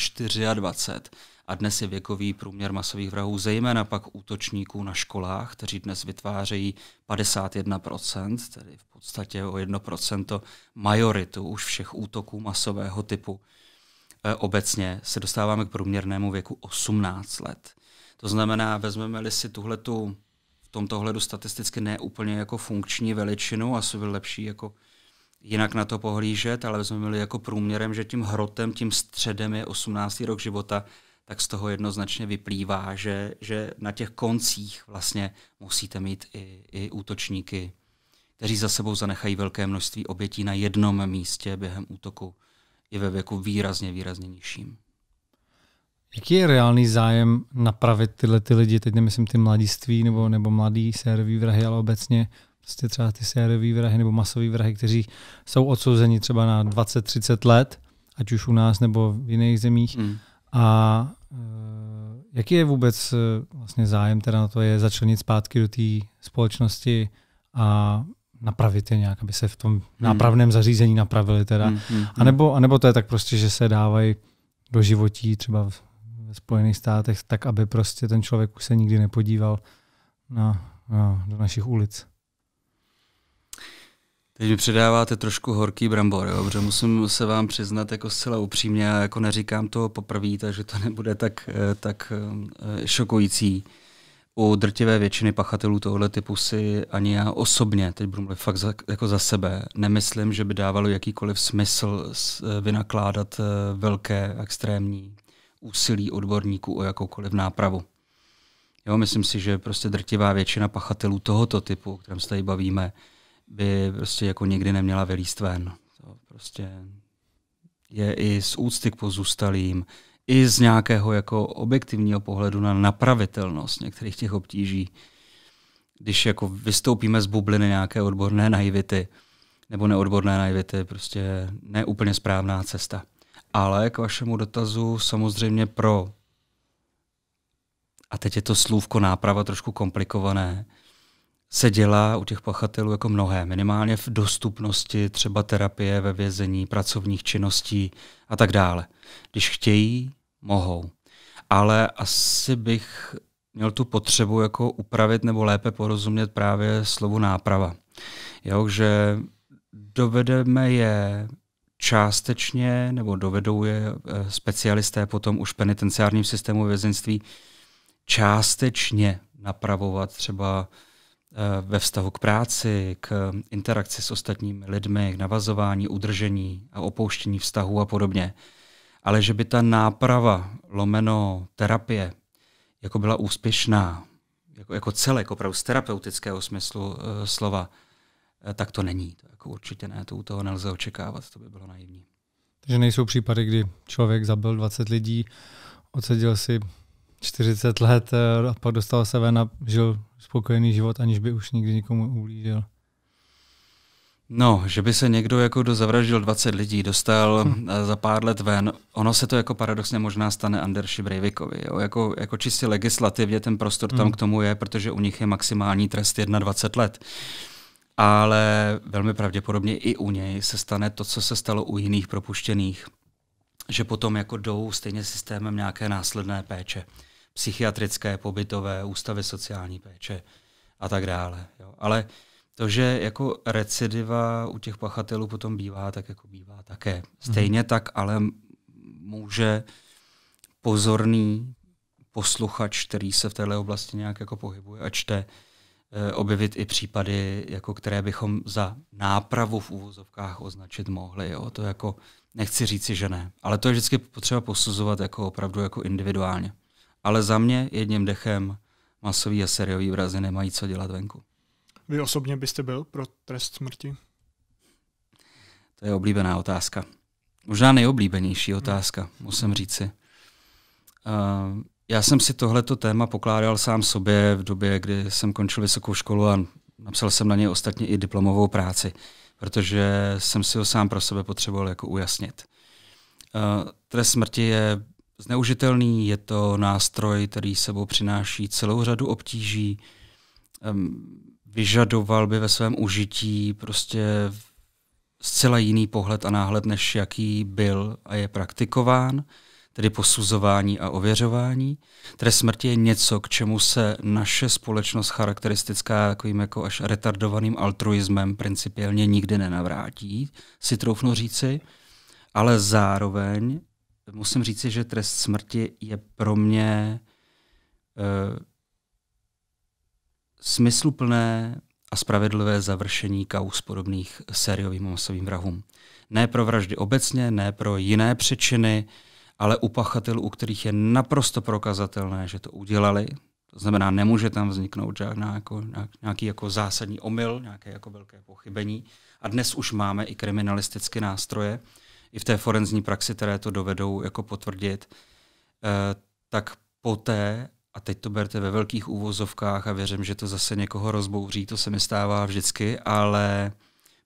24 a dnes je věkový průměr masových vrahů, zejména pak útočníků na školách, kteří dnes vytvářejí 51%, tedy v podstatě o 1% majoritu už všech útoků masového typu. E, obecně se dostáváme k průměrnému věku 18 let. To znamená, vezmeme-li si tuhletu v tomto hledu statisticky neúplně jako funkční veličinu, asi byl lepší jako jinak na to pohlížet, ale vezmeme-li jako průměrem, že tím hrotem, tím středem je 18. rok života, tak z toho jednoznačně vyplývá, že, že na těch koncích vlastně musíte mít i, i útočníky, kteří za sebou zanechají velké množství obětí na jednom místě během útoku i ve věku výrazně, výrazně nižším. Jaký je reálný zájem napravit tyhle ty lidi, teď nemyslím ty mladiství nebo, nebo mladý sérový vrahy, ale obecně prostě třeba ty sérový vrahy nebo masový vrahy, kteří jsou odsouzeni třeba na 20-30 let, ať už u nás nebo v jiných zemích. Hmm a eh, jaký je vůbec eh, vlastně zájem teda na to je začlenit zpátky do té společnosti a napravit je nějak, aby se v tom hmm. nápravném zařízení napravili teda. Hmm, hmm, hmm. A, nebo, a nebo to je tak prostě, že se dávají do životí třeba ve Spojených státech tak, aby prostě ten člověk už se nikdy nepodíval na, na, do našich ulic. Teď mi předáváte trošku horký brambor, jo? protože musím se vám přiznat jako zcela upřímně, a jako neříkám to poprvé, takže to nebude tak, eh, tak eh, šokující. U drtivé většiny pachatelů tohoto typu si ani já osobně, teď budu mluvit fakt za, jako za sebe, nemyslím, že by dávalo jakýkoliv smysl eh, vynakládat velké extrémní úsilí odborníků o jakoukoliv nápravu. Jo, myslím si, že prostě drtivá většina pachatelů tohoto typu, o kterém se tady bavíme, by prostě jako nikdy neměla vylíst ven. To prostě je i z úcty k pozůstalým, i z nějakého jako objektivního pohledu na napravitelnost některých těch obtíží. Když jako vystoupíme z bubliny nějaké odborné naivity, nebo neodborné naivity, prostě neúplně správná cesta. Ale k vašemu dotazu samozřejmě pro, a teď je to slůvko náprava trošku komplikované, se dělá u těch pachatelů jako mnohé, minimálně v dostupnosti třeba terapie ve vězení, pracovních činností a tak dále. Když chtějí, mohou. Ale asi bych měl tu potřebu jako upravit nebo lépe porozumět právě slovu náprava. Jo, že dovedeme je částečně, nebo dovedou je eh, specialisté potom už v penitenciárním systému vězenství částečně napravovat třeba Eh, ve vztahu k práci, k interakci s ostatními lidmi, k navazování, udržení a opouštění vztahu a podobně. Ale že by ta náprava, lomeno terapie, jako byla úspěšná, jako, jako celek, opravdu z terapeutického smyslu e, slova, e, tak to není. To jako určitě ne, to u toho nelze očekávat, to by bylo naivní. Takže nejsou případy, kdy člověk zabil 20 lidí, odsadil si 40 let eh, a pak dostal se ven a žil spokojený život, aniž by už nikdy nikomu ublížil. No, že by se někdo, jako kdo zavraždil 20 lidí, dostal hm. Eh, za pár let ven, ono se to jako paradoxně možná stane Andersi Breivikovi. Jo? Jako, jako čistě legislativně ten prostor hm. tam k tomu je, protože u nich je maximální trest 21 let. Ale velmi pravděpodobně i u něj se stane to, co se stalo u jiných propuštěných že potom jako jdou stejně systémem nějaké následné péče psychiatrické pobytové, ústavy sociální péče a tak dále. Jo. Ale to, že jako recidiva u těch pachatelů potom bývá, tak jako bývá také. Mhm. Stejně hmm. tak, ale může pozorný posluchač, který se v této oblasti nějak jako pohybuje a čte, eh, objevit i případy, jako které bychom za nápravu v úvozovkách označit mohli. Jo? To jako nechci říci, že ne. Ale to je vždycky potřeba posuzovat jako opravdu jako individuálně. Ale za mě jedním dechem masový a seriový vrazy nemají co dělat venku. Vy osobně byste byl pro trest smrti? To je oblíbená otázka. Možná nejoblíbenější otázka, musím říci. Uh, já jsem si tohleto téma pokládal sám sobě v době, kdy jsem končil vysokou školu a napsal jsem na něj ostatně i diplomovou práci, protože jsem si ho sám pro sebe potřeboval jako ujasnit. Uh, trest smrti je zneužitelný, je to nástroj, který sebou přináší celou řadu obtíží, vyžadoval by ve svém užití prostě zcela jiný pohled a náhled, než jaký byl a je praktikován, tedy posuzování a ověřování. Trest smrti je něco, k čemu se naše společnost charakteristická takovým jako až retardovaným altruismem principiálně nikdy nenavrátí, si troufnu říci, ale zároveň musím říci, že trest smrti je pro mě uh, smysluplné a spravedlivé završení kaus podobných sériovým masovým vrahům. Ne pro vraždy obecně, ne pro jiné přečiny, ale u pachatelů, u kterých je naprosto prokazatelné, že to udělali, to znamená, nemůže tam vzniknout žádná jako, nějaký jako zásadní omyl, nějaké jako velké pochybení. A dnes už máme i kriminalistické nástroje, i v té forenzní praxi, které to dovedou jako potvrdit, eh, tak poté, a teď to berte ve velkých úvozovkách a věřím, že to zase někoho rozbouří, to se mi stává vždycky, ale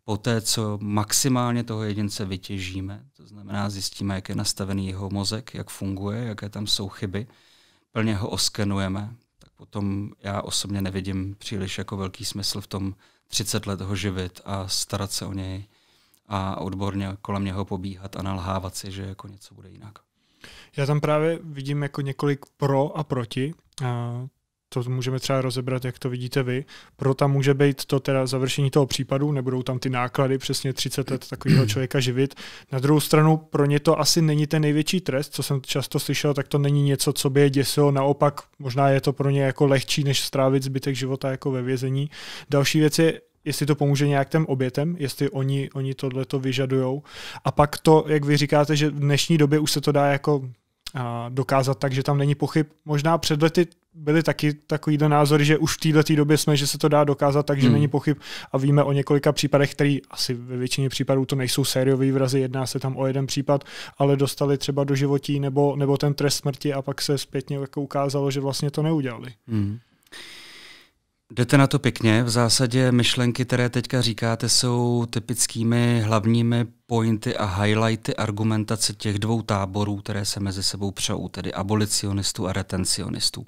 poté, co maximálně toho jedince vytěžíme, to znamená zjistíme, jak je nastavený jeho mozek, jak funguje, jaké tam jsou chyby, plně ho oskenujeme, tak potom já osobně nevidím příliš jako velký smysl v tom 30 let ho živit a starat se o něj a odborně kolem něho pobíhat a nalhávat si, že jako něco bude jinak. Já tam právě vidím jako několik pro a proti. A to můžeme třeba rozebrat, jak to vidíte vy. Pro tam může být to teda završení toho případu, nebudou tam ty náklady přesně 30 let takového člověka živit. Na druhou stranu pro ně to asi není ten největší trest, co jsem často slyšel, tak to není něco, co by je děsilo, naopak možná je to pro ně jako lehčí, než strávit zbytek života jako ve vězení. Další věc je, jestli to pomůže nějak těm obětem, jestli oni, oni tohle to vyžadujou. A pak to, jak vy říkáte, že v dnešní době už se to dá jako a dokázat tak, že tam není pochyb. Možná před lety byly taky takovýhle názory, že už v této době jsme, že se to dá dokázat tak, že hmm. není pochyb a víme o několika případech, který asi ve většině případů to nejsou sériové vrazy, jedná se tam o jeden případ, ale dostali třeba do životí nebo, nebo ten trest smrti a pak se zpětně jako ukázalo, že vlastně to neudělali. Hmm. Jdete na to pěkně. V zásadě myšlenky, které teďka říkáte, jsou typickými hlavními pointy a highlighty argumentace těch dvou táborů, které se mezi sebou přou, tedy abolicionistů a retencionistů.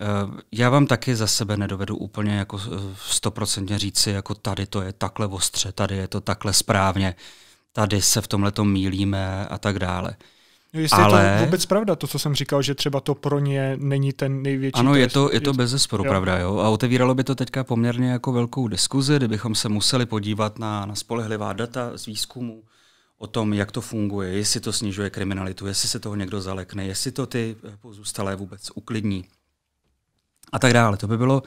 Eh, já vám taky za sebe nedovedu úplně jako eh, stoprocentně říci, jako tady to je takhle ostře, tady je to takhle správně, tady se v tomhle mílíme a tak dále. No, jestli ale... je to vůbec pravda, to, co jsem říkal, že třeba to pro ně není ten největší. Ano, je to, je to bez zesporu jo. pravda. Jo? A otevíralo by to teďka poměrně jako velkou diskuzi, kdybychom se museli podívat na, na spolehlivá data z výzkumu o tom, jak to funguje, jestli to snižuje kriminalitu, jestli se toho někdo zalekne, jestli to ty eh, pozůstalé vůbec uklidní a tak dále. To by bylo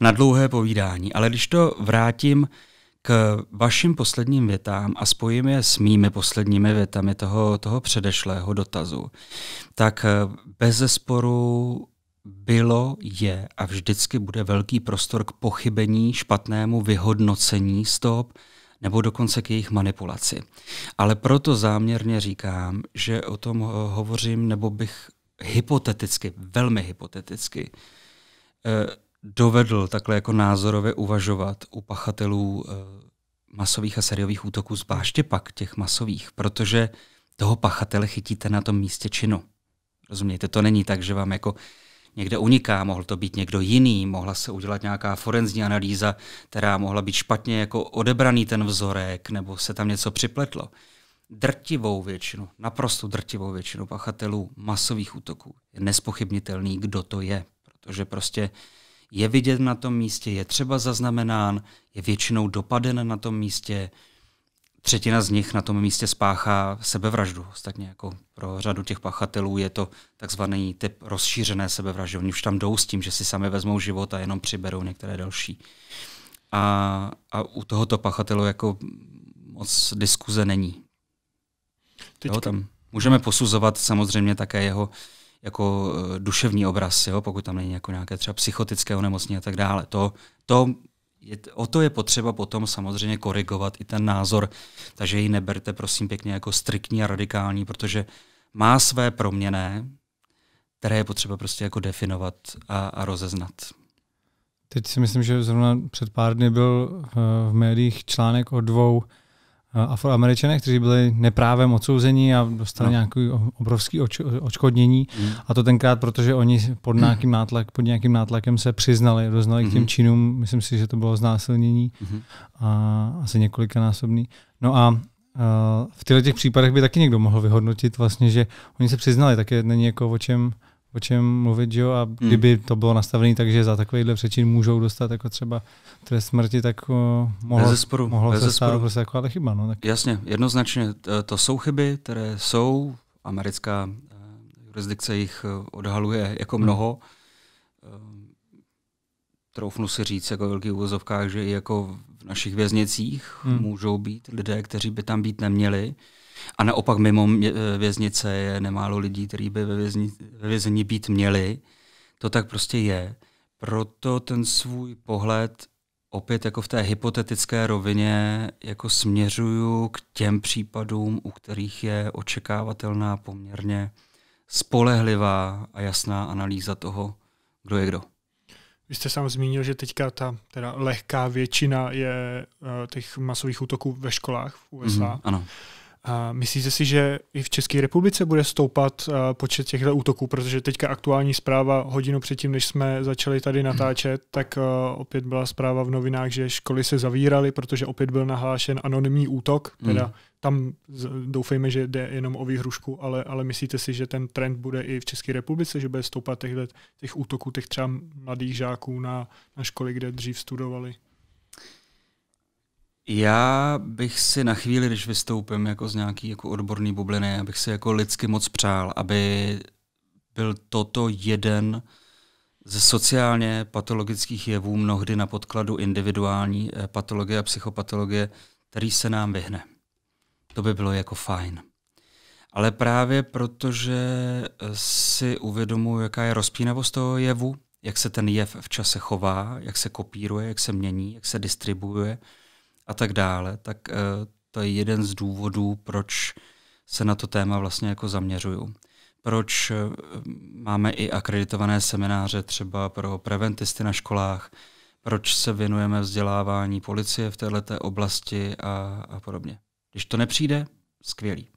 na dlouhé povídání. Ale když to vrátím k vašim posledním větám a spojím je s mými posledními větami toho, toho předešlého dotazu, tak eh, bez zesporu bylo, je a vždycky bude velký prostor k pochybení, špatnému vyhodnocení stop nebo dokonce k jejich manipulaci. Ale proto záměrně říkám, že o tom hovořím, nebo bych hypoteticky, velmi hypoteticky, eh, dovedl takhle jako názorově uvažovat u pachatelů eh, masových a sériových útoků, zvláště pak těch masových, protože toho pachatele chytíte na tom místě činu. Rozumějte, to není tak, že vám jako někde uniká, mohl to být někdo jiný, mohla se udělat nějaká forenzní analýza, která mohla být špatně jako odebraný ten vzorek, nebo se tam něco připletlo. Drtivou většinu, naprosto drtivou většinu pachatelů masových útoků je nespochybnitelný, kdo to je, protože prostě uh, je vidět na tom místě, je třeba zaznamenán, je většinou dopaden na tom místě. Třetina z nich na tom místě spáchá sebevraždu. Ostatně jako pro řadu těch pachatelů je to takzvaný typ rozšířené sebevraždy. Oni už tam jdou s tím, že si sami vezmou život a jenom přiberou některé další. A, a u tohoto pachatelu jako moc diskuze není. Teďka... Jo, tam můžeme posuzovat samozřejmě také jeho jako eh, duševní obraz, jo, pokud tam není jako nějaké třeba psychotické onemocnění a tak dále. To, to je, o to je potřeba potom samozřejmě korigovat i ten názor, takže ji neberte prosím pěkně jako striktní a radikální, protože má své proměné, které je potřeba prostě jako definovat a, a rozeznat. Teď si myslím, že zrovna před pár dny byl eh, v médiích článek o dvou afroameričané, kteří byli neprávem odsouzeni a dostali no. nějaké obrovské oč, očkodnění. Mm. A to tenkrát, protože oni pod mm. nějakým, nátlak, pod nějakým nátlakem se přiznali, doznali mm. k těm mm-hmm. činům. Myslím si, že to bylo znásilnění mm. a asi několikanásobný. No a v těchto těch případech by taky někdo mohl vyhodnotit vlastně, že oni se přiznali, tak je není jako o čem o čem mluvit, jo, a hmm. kdyby to bylo nastavené tak, že za takovýhle přečin můžou dostat jako třeba trest smrti, tak eh, mohlo, zesporu, mohlo se stát prostě jako ale chyba. No, tak. Jasně, jednoznačně to jsou chyby, které jsou, americká eh, jurisdikce jich eh, odhaluje jako hmm. mnoho. Hmm. Troufnu si říct jako velký úvozovkách, že i jako v našich věznicích hmm. můžou být lidé, kteří by tam být neměli. A naopak mimo e, věznice je nemálo lidí, kteří by ve, vězni, ve vězení být měli. To tak prostě je. Proto ten svůj pohled opět jako v té hypotetické rovině jako směřuju k těm případům, u kterých je očekávatelná poměrně spolehlivá a jasná analýza toho, kdo je kdo. Vy jste sám zmínil, že teďka ta teda lehká většina je uh, těch masových útoků ve školách v USA. Mm-hmm, ano. Uh, a myslíte si, že i v České republice bude stoupat eh, počet těchto útoků, protože teďka aktuální zpráva hodinu předtím, než jsme začali tady natáčet, tak eh, opět byla zpráva v novinách, že školy se zavíraly, protože opět byl nahlášen anonymní útok, hmm. teda tam doufejme, že jde jenom o výhrušku, ale, ale myslíte si, že ten trend bude i v České republice, že bude stoupat těchto, těch útoků, těch třeba mladých žáků na, na školy, kde dřív studovali? Já bych si na chvíli, když vystoupím jako z nějaký jako odborný bubliny, abych si jako lidsky moc přál, aby byl toto jeden ze sociálně patologických jevů mnohdy na podkladu individuální eh, patologie a psychopatologie, který se nám vyhne. To by bylo jako fajn. Ale právě protože eh, si uvědomuji, jaká je rozpínavost toho jevu, jak se ten jev v čase chová, jak se kopíruje, jak se mění, jak se distribuuje – a tak dále, tak eh, to je jeden z důvodů, proč se na to téma vlastně jako zaměřuju. Proč eh, máme i akreditované semináře třeba pro preventisty na školách, proč se věnujeme vzdělávání policie v této oblasti a, a podobně. Když to nepřijde, skvělý.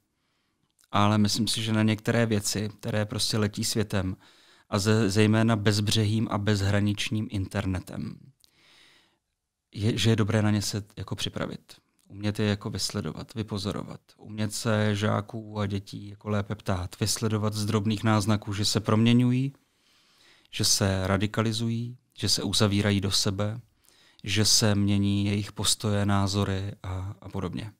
Ale myslím si, že na některé věci, které prostě letí světem, a ze, zejména bezbřehým a bezhraničním internetem, je, že je dobré na ně se jako připravit. Umět je jako vysledovat, vypozorovat. Umět se žáků a dětí jako lépe ptát, vysledovat z drobných náznaků, že se proměňují, že se radikalizují, že se uzavírají do sebe, že se mění jejich postoje, názory a, a podobně.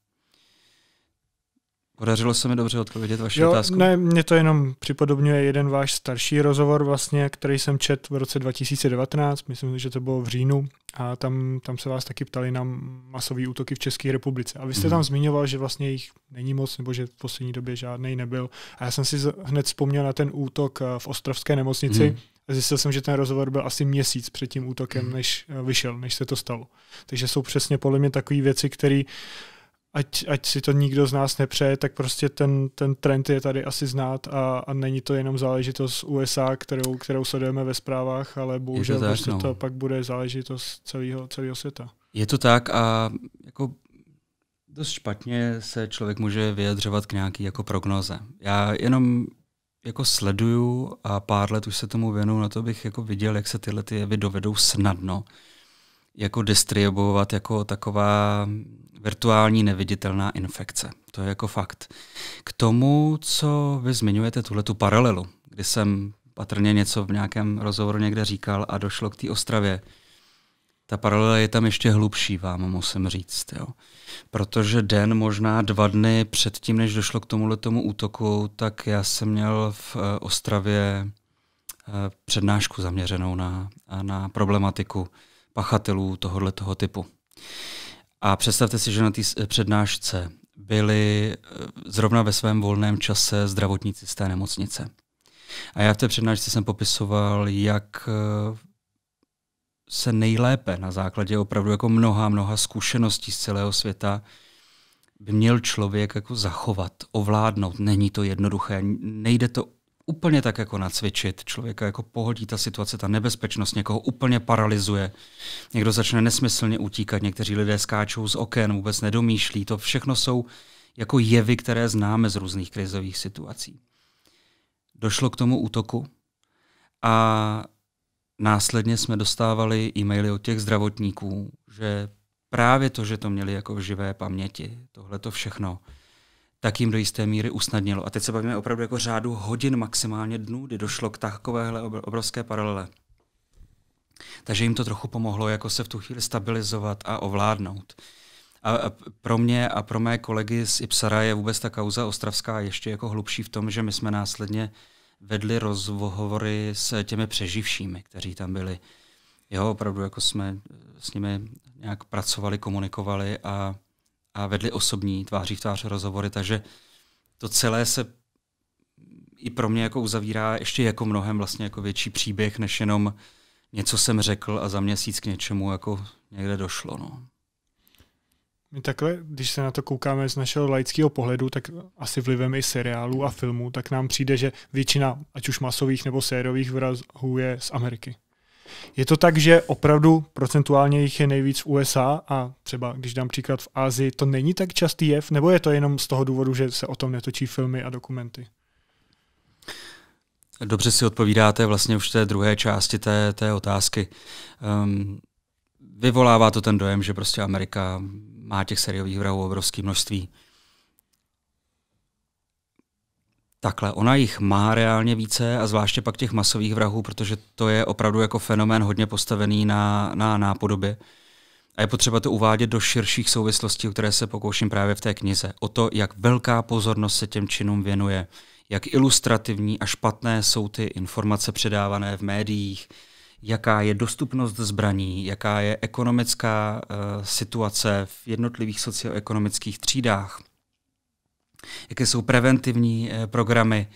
Podařilo se mi dobře odpovědět vaši jo, otázku? Ne, mě to jenom připodobňuje jeden váš starší rozhovor, vlastně, který jsem čet v roce 2019, myslím, že to bylo v říjnu, a tam, tam se vás taky ptali na masové útoky v České republice. A vy jste mm. tam zmiňoval, že vlastně jich není moc, nebo že v poslední době žádný nebyl. A já jsem si hned vzpomněl na ten útok eh, v Ostrovské nemocnici, mm. Zjistil jsem, že ten rozhovor byl asi měsíc před tím útokem, mhm. než eh, vyšel, než se to stalo. Takže jsou přesně podle mě takové věci, které uh, ať, ať si to nikdo z nás nepřeje, tak prostě ten, ten trend je tady asi znát a, a není to jenom záležitost USA, kterou, kterou sledujeme ve zprávách, ale bohužel to prostě no. to pak bude záležitost celého, celého světa. Je to tak a jako dost špatně se člověk může vyjadřovat k nějaký jako prognoze. Já jenom jako sleduju a pár let už se tomu věnuju, na to bych jako viděl, jak se tyhle ty jevy dovedou snadno jako distribuovat jako taková virtuální neviditelná infekce. To je jako fakt. K tomu, co vy zmiňujete, tuhle tu paralelu, kdy jsem patrně něco v nějakém rozhovoru někde říkal a došlo k té ostravě, ta paralela je tam ještě hlubší, vám musím říct. Jo. Protože den, možná dva dny předtím, než došlo k tomuhle tomu útoku, tak já jsem měl v eh, Ostravě eh, přednášku zaměřenou na, na problematiku pachatelů tohohle toho typu. A představte si, že na té přednášce byli eh, zrovna ve svém volném čase zdravotníci z té nemocnice. A já v té přednášce jsem popisoval, jak eh, se nejlépe na základě opravdu jako mnoha, mnoha zkušeností z celého světa by měl člověk jako zachovat, ovládnout. Není to jednoduché, nejde to úplně tak jako nacvičit, člověka jako pohodí ta situace, ta nebezpečnost někoho úplně paralizuje, někdo začne nesmyslně utíkat, někteří lidé skáčou z oken, vůbec nedomýšlí, to všechno jsou jako jevy, které známe z různých krizových situací. Došlo k tomu útoku a následně jsme dostávali e-maily od těch zdravotníků, že právě to, že to měli jako v živé paměti, tohle to všechno, tak jim do jisté míry usnadnilo. A teď se bavíme opravdu jako řádu hodin, maximálně dnů, kdy došlo k takovéhle obrovské paralele. Takže jim to trochu pomohlo jako se v tu chvíli stabilizovat a ovládnout. A pro mě a pro mé kolegy z Ipsara je vůbec ta kauza ostravská ještě jako hlubší v tom, že my jsme následně vedli rozhovory s těmi přeživšími, kteří tam byli. Jo, opravdu jako jsme s nimi nějak pracovali, komunikovali a a vedli osobní tváří v tvář rozhovory, takže to celé se i pro mě jako uzavírá ještě jako mnohem vlastně jako větší příběh, než jenom něco jsem řekl a za měsíc k něčemu jako někde došlo. No. My takhle, když se na to koukáme z našeho laického pohledu, tak asi vlivem i seriálů a filmů, tak nám přijde, že většina, ať už masových nebo sériových vrazů je z Ameriky. Je to tak, že opravdu procentuálně jich je nejvíc v USA a třeba, když dám příklad v Ázii, to není tak častý jev, nebo je to jenom z toho důvodu, že se o tom netočí filmy a dokumenty? Dobře si odpovídáte vlastně už té druhé části té, té otázky. Um, vyvolává to ten dojem, že prostě Amerika má těch seriových vrahů obrovské množství. Takhle, ona jich má reálně více a zvláště pak těch masových vrahů, protože to je opravdu jako fenomén hodně postavený na, na nápodobě. A je potřeba to uvádět do širších souvislostí, o které se pokouším právě v té knize. O to, jak velká pozornost se těm činům věnuje, jak ilustrativní a špatné jsou ty informace předávané v médiích, jaká je dostupnost zbraní, jaká je ekonomická uh, situace v jednotlivých socioekonomických třídách – jaké jsou preventivní eh, programy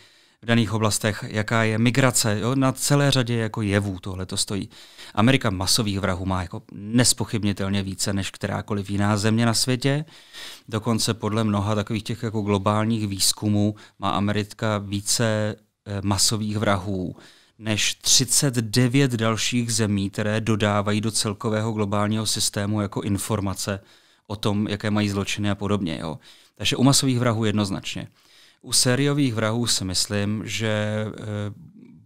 v daných oblastech, jaká je migrace. Jo? Na celé řadě jako jevů tohle to stojí. Amerika masových vrahů má jako nespochybnitelně více než kterákoliv jiná země na světě. Dokonce podle mnoha takových těch jako globálních výzkumů má Amerika více eh, masových vrahů než 39 dalších zemí, které dodávají do celkového globálního systému jako informace o tom, jaké mají zločiny a podobně. Jo. Takže u masových vrahů jednoznačně. U sériových vrahů si myslím, že eh,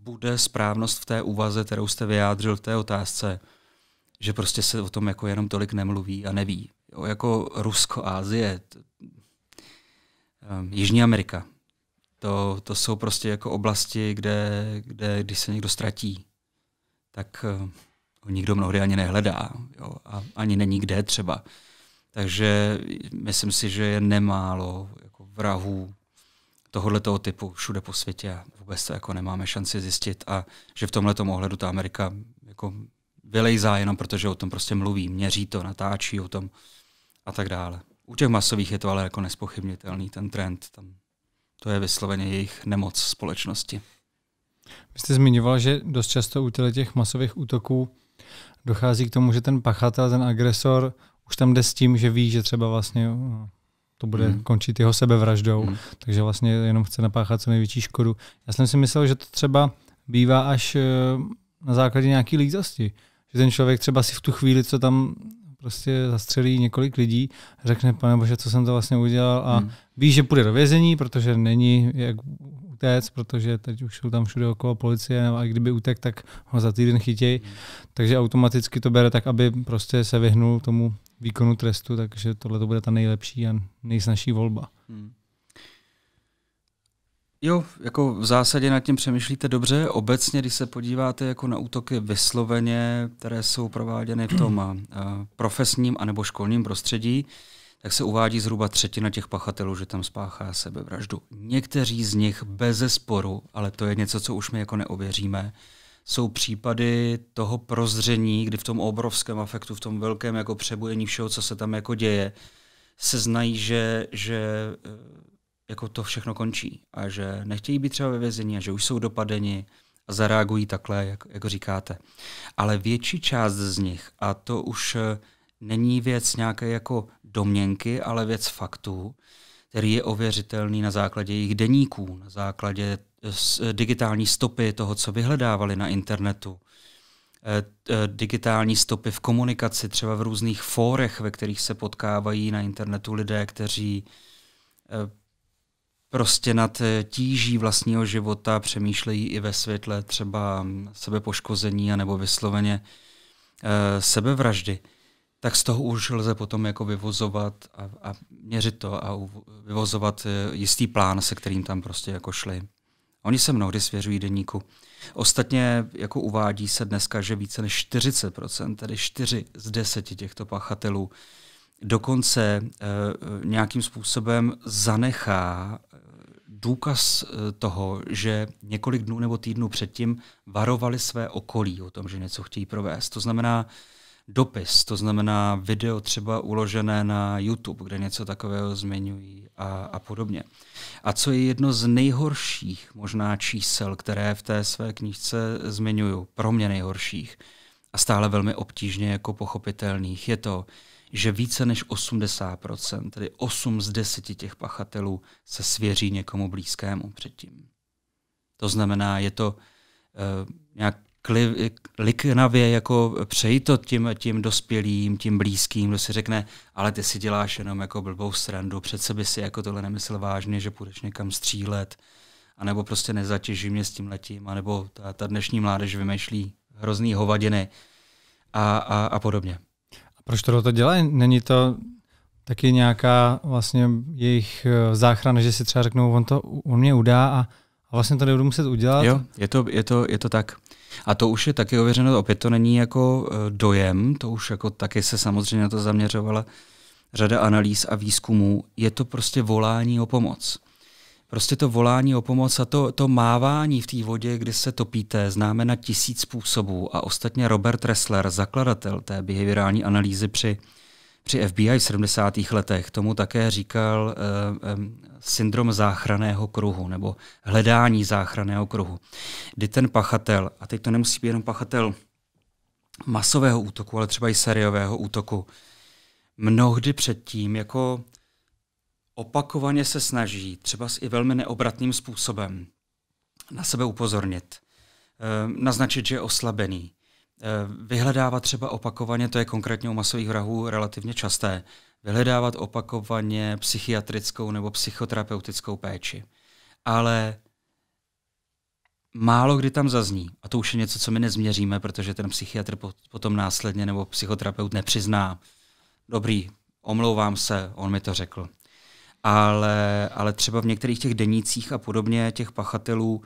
bude správnost v té úvaze, kterou jste vyjádřil v té otázce, že prostě se o tom jako jenom tolik nemluví a neví. Jo, jako Rusko, Ázie, ehm, Jižní Amerika. To, to jsou prostě jako oblasti, kde, kde když se někdo ztratí, tak eh, ho nikdo mnohdy ani nehledá. Jo, a ani není kde třeba. Takže myslím si, že je nemálo jako vrahů tohoto typu všude po světě a vůbec to jako nemáme šanci zjistit a že v tomhle ohledu ta Amerika jako vylejzá jenom protože o tom prostě mluví, měří to, natáčí o tom a tak dále. U těch masových je to ale jako nespochybnitelný ten trend. Tam to je vysloveně jejich nemoc společnosti. Vy jste zmiňoval, že dost často u těch masových útoků dochází k tomu, že ten pachatel, ten agresor už tam jde s tím, že ví, že třeba vlastně to bude hmm. končit jeho sebevraždou, hmm. takže vlastně jenom chce napáchat co největší škodu. Já jsem si myslel, že to třeba bývá až eh, na základě nějaký lízosti. Že ten člověk třeba si v tu chvíli, co tam prostě zastřelí několik lidí, řekne, pane bože, co jsem to vlastně udělal a hmm. ví, že půjde do vězení, protože není, jak utéct, protože teď už jsou tam všude okolo policie a kdyby utek, tak ho za týden chytí, Mm. Takže automaticky to bere tak, aby prostě se vyhnul tomu výkonu trestu, takže tohle to bude ta nejlepší a nejsnažší volba. Hmm. Jo, jako v zásadě nad tím přemýšlíte dobře. Obecně, když se podíváte jako na útoky vysloveně, které jsou prováděny v tom a eh, profesním anebo školním prostředí, tak se uvádí zhruba třetina těch pachatelů, že tam spáchá sebevraždu. Někteří z nich bez sporu, ale to je něco, co už my jako neověříme, jsou případy toho prozření, kdy v tom obrovském afektu, v tom velkém jako přebujení všeho, co se tam jako děje, se znají, že, že eh, jako to všechno končí a že nechtějí být třeba ve vězení a že už jsou dopadeni a zareagují takhle, jak, jak říkáte. Ale větší část z nich, a to už eh, není věc nějaké jako domněnky, ale věc faktů, který je ověřitelný na základě jejich deníků, na základě eh, eh, digitální stopy toho, co vyhledávali na internetu, eh, digitální stopy v komunikaci, třeba v různých fórech, ve kterých se potkávají na internetu lidé, kteří prostě nad tíží vlastního života přemýšlejí i ve světle třeba mm, sebepoškození anebo vysloveně sebevraždy tak z toho už lze potom jako vyvozovat a, a měřit to a vyvozovat eh, jistý plán, se kterým tam prostě jako šli. Oni se mnohdy svěřují denníku. Ostatně jako uvádí se dneska, že více než 40%, tedy 4 z 10 těchto pachatelů, dokonce e, nějakým způsobem zanechá eh, důkaz toho, že několik dnů nebo týdnů předtím varovali své okolí o tom, že něco chtějí provést. To znamená, dopis, to znamená video třeba uložené na YouTube, kde něco takového zmiňují a, a podobně. A co je jedno z nejhorších možná čísel, které v té své knížce zmiňuju, pro mě nejhorších a stále velmi obtížně jako pochopitelných, je to, že více než 80%, tedy 8 z 10 těch pachatelů, se svěří někomu blízkému předtím. To znamená, je to uh, nějak kli, liknavě jako přejít to tím, tím dospělým, tím blízkým, kdo si řekne, ale ty si děláš jenom jako blbou srandu, přece by si jako tohle nemyslel vážně, že půjdeš někam střílet, anebo prostě nezatěží mě s tím letím, anebo ta, ta dnešní mládež vymýšlí hrozný hovadiny a, a, a podobně. A proč to to dělají? Není to taky nějaká vlastně jejich eh, záchrana, že si třeba řeknou, on, to, on mě udá a vlastně to nebudu muset udělat? Jo, je to, je to, je to tak. A to už je taky ověřeno, opět to není jako e, dojem, to už jako taky se samozřejmě na to zaměřovala řada analýz a výzkumů. Je to prostě volání o pomoc. Prostě to volání o pomoc a to, to mávání v té vodě, kdy se topíte, známe na tisíc způsobů. A ostatně Robert Ressler, zakladatel té behaviorální analýzy při při FBI v 70. letech. Tomu také říkal e, e, syndrom záchraného kruhu nebo hledání záchraného kruhu, kdy ten pachatel, a teď to nemusí být jenom pachatel masového útoku, ale třeba i seriového útoku, mnohdy předtím jako opakovaně se snaží, třeba s i velmi neobratným způsobem, na sebe upozornit, eh, naznačit, že je oslabený, eh, vyhledává třeba opakovaně, to je konkrétně u masových vrahů relativně časté, vyhledávat opakovaně psychiatrickou nebo psychoterapeutickou péči. Ale málo kdy tam zazní, a to už je něco, co my nezměříme, protože ten psychiatr potom následně nebo psychoterapeut nepřizná, dobrý, omlouvám se, on mi to řekl. Ale, ale třeba v některých těch denících a podobně těch pachatelů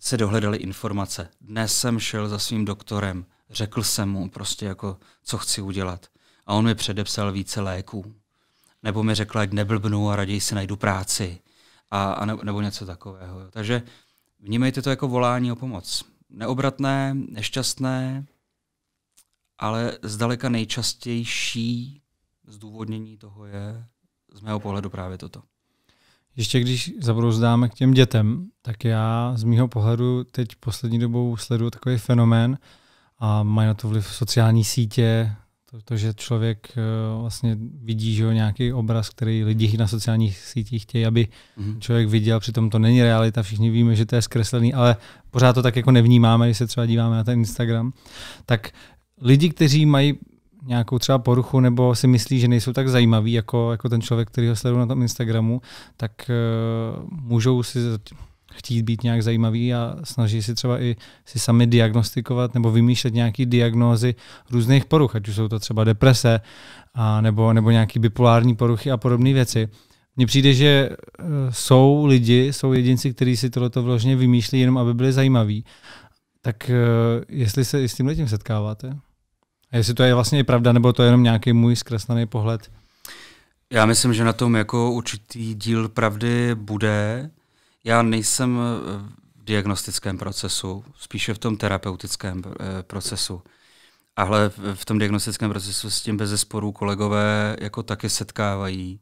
se dohledaly informace. Dnes jsem šel za svým doktorem, řekl jsem mu prostě jako, co chci udělat. A on mi předepsal více léků nebo mi řekla, ať neblbnu a raději si najdu práci a, a nebo, nebo něco takového. Takže vnímejte to jako volání o pomoc. Neobratné, nešťastné, ale zdaleka nejčastější zdůvodnění toho je z mého pohledu právě toto. Ještě když zabrouzdáme k těm dětem, tak já z mého pohledu teď poslední dobou sleduju takový fenomén a mají na to vliv sociální sítě, to, to, že člověk eh, vlastně vidí že jo, nějaký obraz, který lidi na sociálních sítích chtějí, aby mm-hmm. člověk viděl, přitom to není realita, všichni víme, že to je zkreslený, ale pořád to tak jako nevnímáme, když se třeba díváme na ten Instagram. Tak lidi, kteří mají nějakou třeba poruchu nebo si myslí, že nejsou tak zajímaví jako, jako ten člověk, který ho sleduje na tom Instagramu, tak uh, můžou si chtít být nějak zajímavý a snaží si třeba i si sami diagnostikovat nebo vymýšlet nějaké diagnózy různých poruch, ať už jsou to třeba deprese a nebo, nebo nějaké bipolární poruchy a podobné věci. Mně přijde, že eh, jsou lidi, jsou jedinci, kteří si tohleto vložně vymýšlí jenom, aby byli zajímaví. Tak eh, jestli se i s tím lidem setkáváte? A jestli to je vlastně i pravda, nebo to je jenom nějaký můj zkreslený pohled? Já myslím, že na tom jako určitý díl pravdy bude. Já nejsem eh, v diagnostickém procesu, spíše v tom terapeutickém eh, procesu. Ale v tom diagnostickém procesu s tím bez zesporu kolegové jako taky setkávají.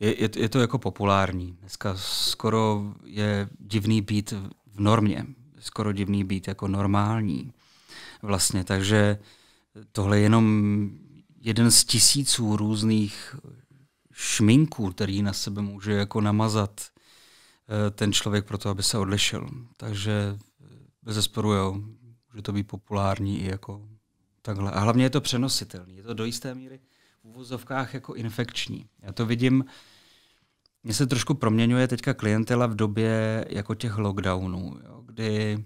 Je, je, je to jako populární. Dneska skoro je divný být v normě. Skoro divný být jako normální. Vlastně, takže tohle je jenom jeden z tisíců různých šminků, který na sebe může jako namazat Eh, ten člověk pro to, aby se odlišil. Takže bez zesporu jo, může to být populární i jako takhle. A hlavně je to přenositelný. Je to do jisté míry v uvozovkách jako infekční. Já to vidím, mně se trošku proměňuje teďka klientela v době jako těch lockdownů, jo, kdy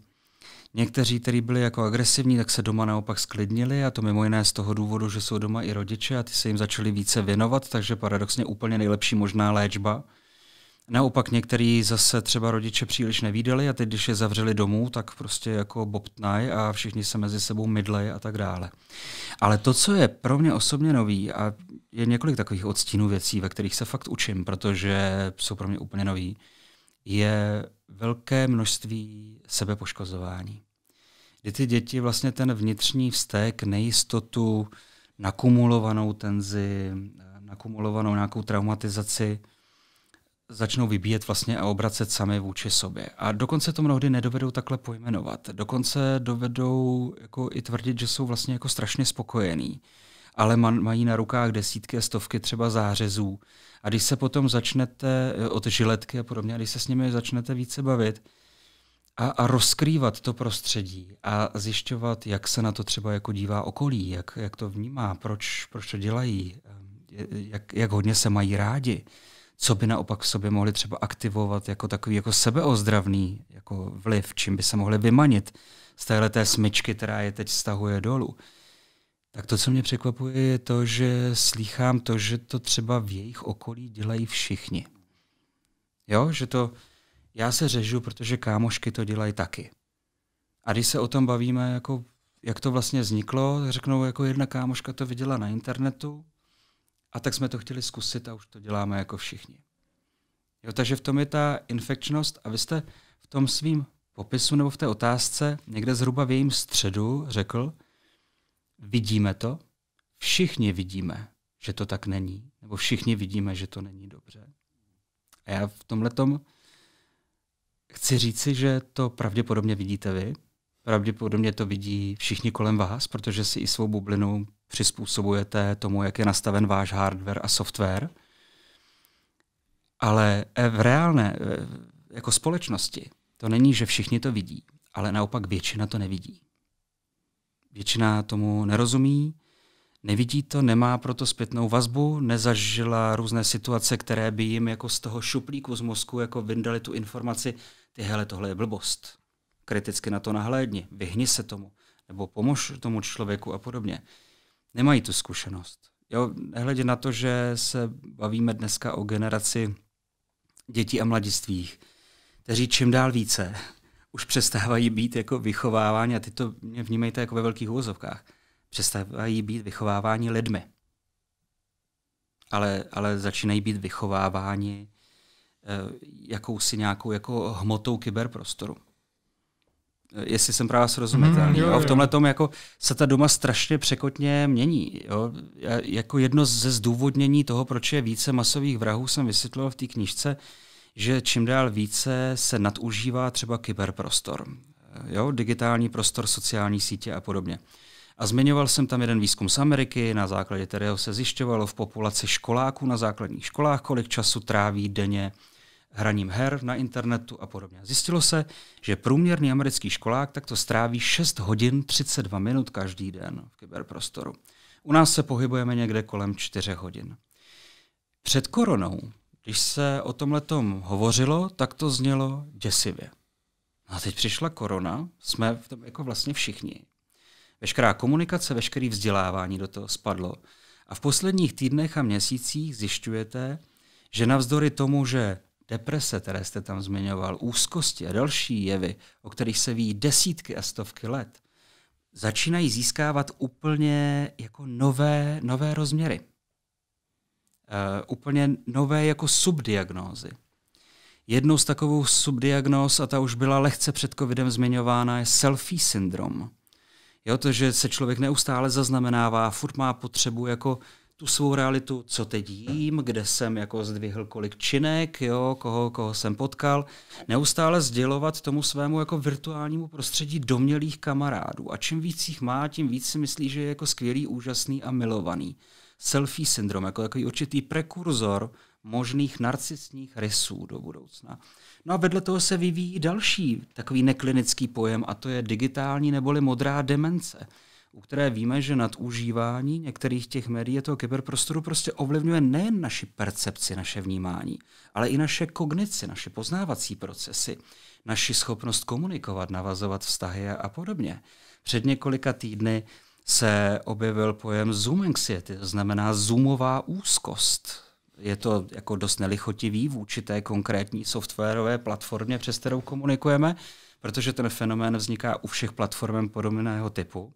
Někteří, kteří byli jako agresivní, tak se doma naopak sklidnili a to mimo jiné z toho důvodu, že jsou doma i rodiče a ty se jim začali více věnovat, takže paradoxně úplně nejlepší možná léčba Naopak některý zase třeba rodiče příliš nevídali a teď, když je zavřeli domů, tak prostě jako bobtnaj a všichni se mezi sebou mydlej a tak dále. Ale to, co je pro mě osobně nový a je několik takových odstínů věcí, ve kterých se fakt učím, protože jsou pro mě úplně nový, je velké množství sebepoškozování. Kdy ty děti vlastně ten vnitřní vztek, nejistotu, nakumulovanou tenzi, nakumulovanou nějakou traumatizaci – začnou vybíjet vlastně a obracet sami vůči sobě. A dokonce to mnohdy nedovedou takhle pojmenovat. Dokonce dovedou jako i tvrdit, že jsou vlastně jako strašně spokojení. ale mají na rukách desítky a stovky třeba zářezů. A když se potom začnete eh, od žiletky a podobně, a když se s nimi začnete více bavit a, a rozkrývat to prostředí a zjišťovat, jak se na to třeba jako dívá okolí, jak, jak to vnímá, proč, proč to dělají, eh, jak, jak hodně se mají rádi, co by naopak v sobě mohli třeba aktivovat jako takový jako sebeozdravný jako vliv, čím by se mohli vymanit z téhle té smyčky, která je teď stahuje dolů. Tak to, co mě překvapuje, je to, že slýchám to, že to třeba v jejich okolí dělají všichni. Jo, že to, já se řežu, protože kámošky to dělají taky. A když se o tom bavíme, jako, jak to vlastně vzniklo, řeknou, jako jedna kámoška to viděla na internetu, a tak jsme to chtěli zkusit a už to děláme jako všichni. Jo, takže v tom je ta infekčnost a vy jste v tom svým popisu nebo v té otázce někde zhruba v jejím středu řekl, vidíme to, všichni vidíme, že to tak není, nebo všichni vidíme, že to není dobře. A já v tomhle chci říci, že to pravděpodobně vidíte vy, pravděpodobně to vidí všichni kolem vás, protože si i svou bublinu přizpůsobujete tomu, jak je nastaven váš hardware a software. Ale eh, v reálné, eh, jako společnosti, to není, že všichni to vidí, ale naopak většina to nevidí. Většina tomu nerozumí, nevidí to, nemá proto zpětnou vazbu, nezažila různé situace, které by jim jako z toho šuplíku z mozku jako vyndali tu informaci, ty hele, tohle je blbost. Kriticky na to nahlédni, vyhni se tomu, nebo pomož tomu člověku a podobně nemají tu zkušenost. Jo, nehledě na to, že se bavíme dneska o generaci dětí a mladistvých, kteří čím dál více už přestávají být jako vychovávání, a ty to mě vnímejte jako ve velkých úvozovkách, přestávají být vychovávání lidmi. Ale, ale začínají být vychováváni eh, jakousi nějakou jako hmotou kyberprostoru. Eh, jestli jsem právě srozumitelný. Mm, jo, jo. V tomhle tom jako se ta doma strašně překotně mění. Jo. jako jedno ze zdůvodnění toho, proč je více masových vrahů, jsem vysvětlil v té knižce, že čím dál více se nadužívá třeba kyberprostor. Jo, digitální prostor, sociální sítě a podobně. A zmiňoval jsem tam jeden výzkum z Ameriky, na základě kterého se zjišťovalo v populaci školáků na základních školách, kolik času tráví denně hraním her na internetu a podobně. Zjistilo se, že průměrný americký školák takto stráví 6 hodin 32 minut každý den v kyberprostoru. U nás se pohybujeme někde kolem 4 hodin. Před koronou, když se o tom letom hovořilo, tak to znělo děsivě. No a teď přišla korona, jsme v tom jako vlastně všichni. Veškerá komunikace, veškerý vzdělávání do toho spadlo. A v posledních týdnech a měsících zjišťujete, že navzdory tomu, že deprese, které jste tam zmiňoval, úzkosti a další jevy, o kterých se ví desítky a stovky let, začínají získávat úplně jako nové, nové rozměry. Uh, úplně nové jako subdiagnózy. Jednou z takovou subdiagnóz, a ta už byla lehce před covidem zmiňována, je selfie syndrom. Jo, to, že se člověk neustále zaznamenává, furt má potřebu jako tu svou realitu, co teď jím, kde jsem jako zdvihl kolik činek, jo, koho, koho jsem potkal, neustále sdělovat tomu svému jako virtuálnímu prostředí domělých kamarádů. A čím víc jich má, tím víc si myslí, že je jako skvělý, úžasný a milovaný. Selfie syndrom, jako takový určitý prekurzor možných narcistních rysů do budoucna. No a vedle toho se vyvíjí další takový neklinický pojem a to je digitální neboli modrá demence u které víme, že nadužívání některých těch médií a toho kyberprostoru prostě ovlivňuje nejen naši percepci, naše vnímání, ale i naše kognici, naše poznávací procesy, naši schopnost komunikovat, navazovat vztahy a podobně. Před několika týdny se objevil pojem zoom anxiety, to znamená zoomová úzkost. Je to jako dost nelichotivý vůči té konkrétní softwarové platformě, přes kterou komunikujeme, protože ten fenomén vzniká u všech platform podobného typu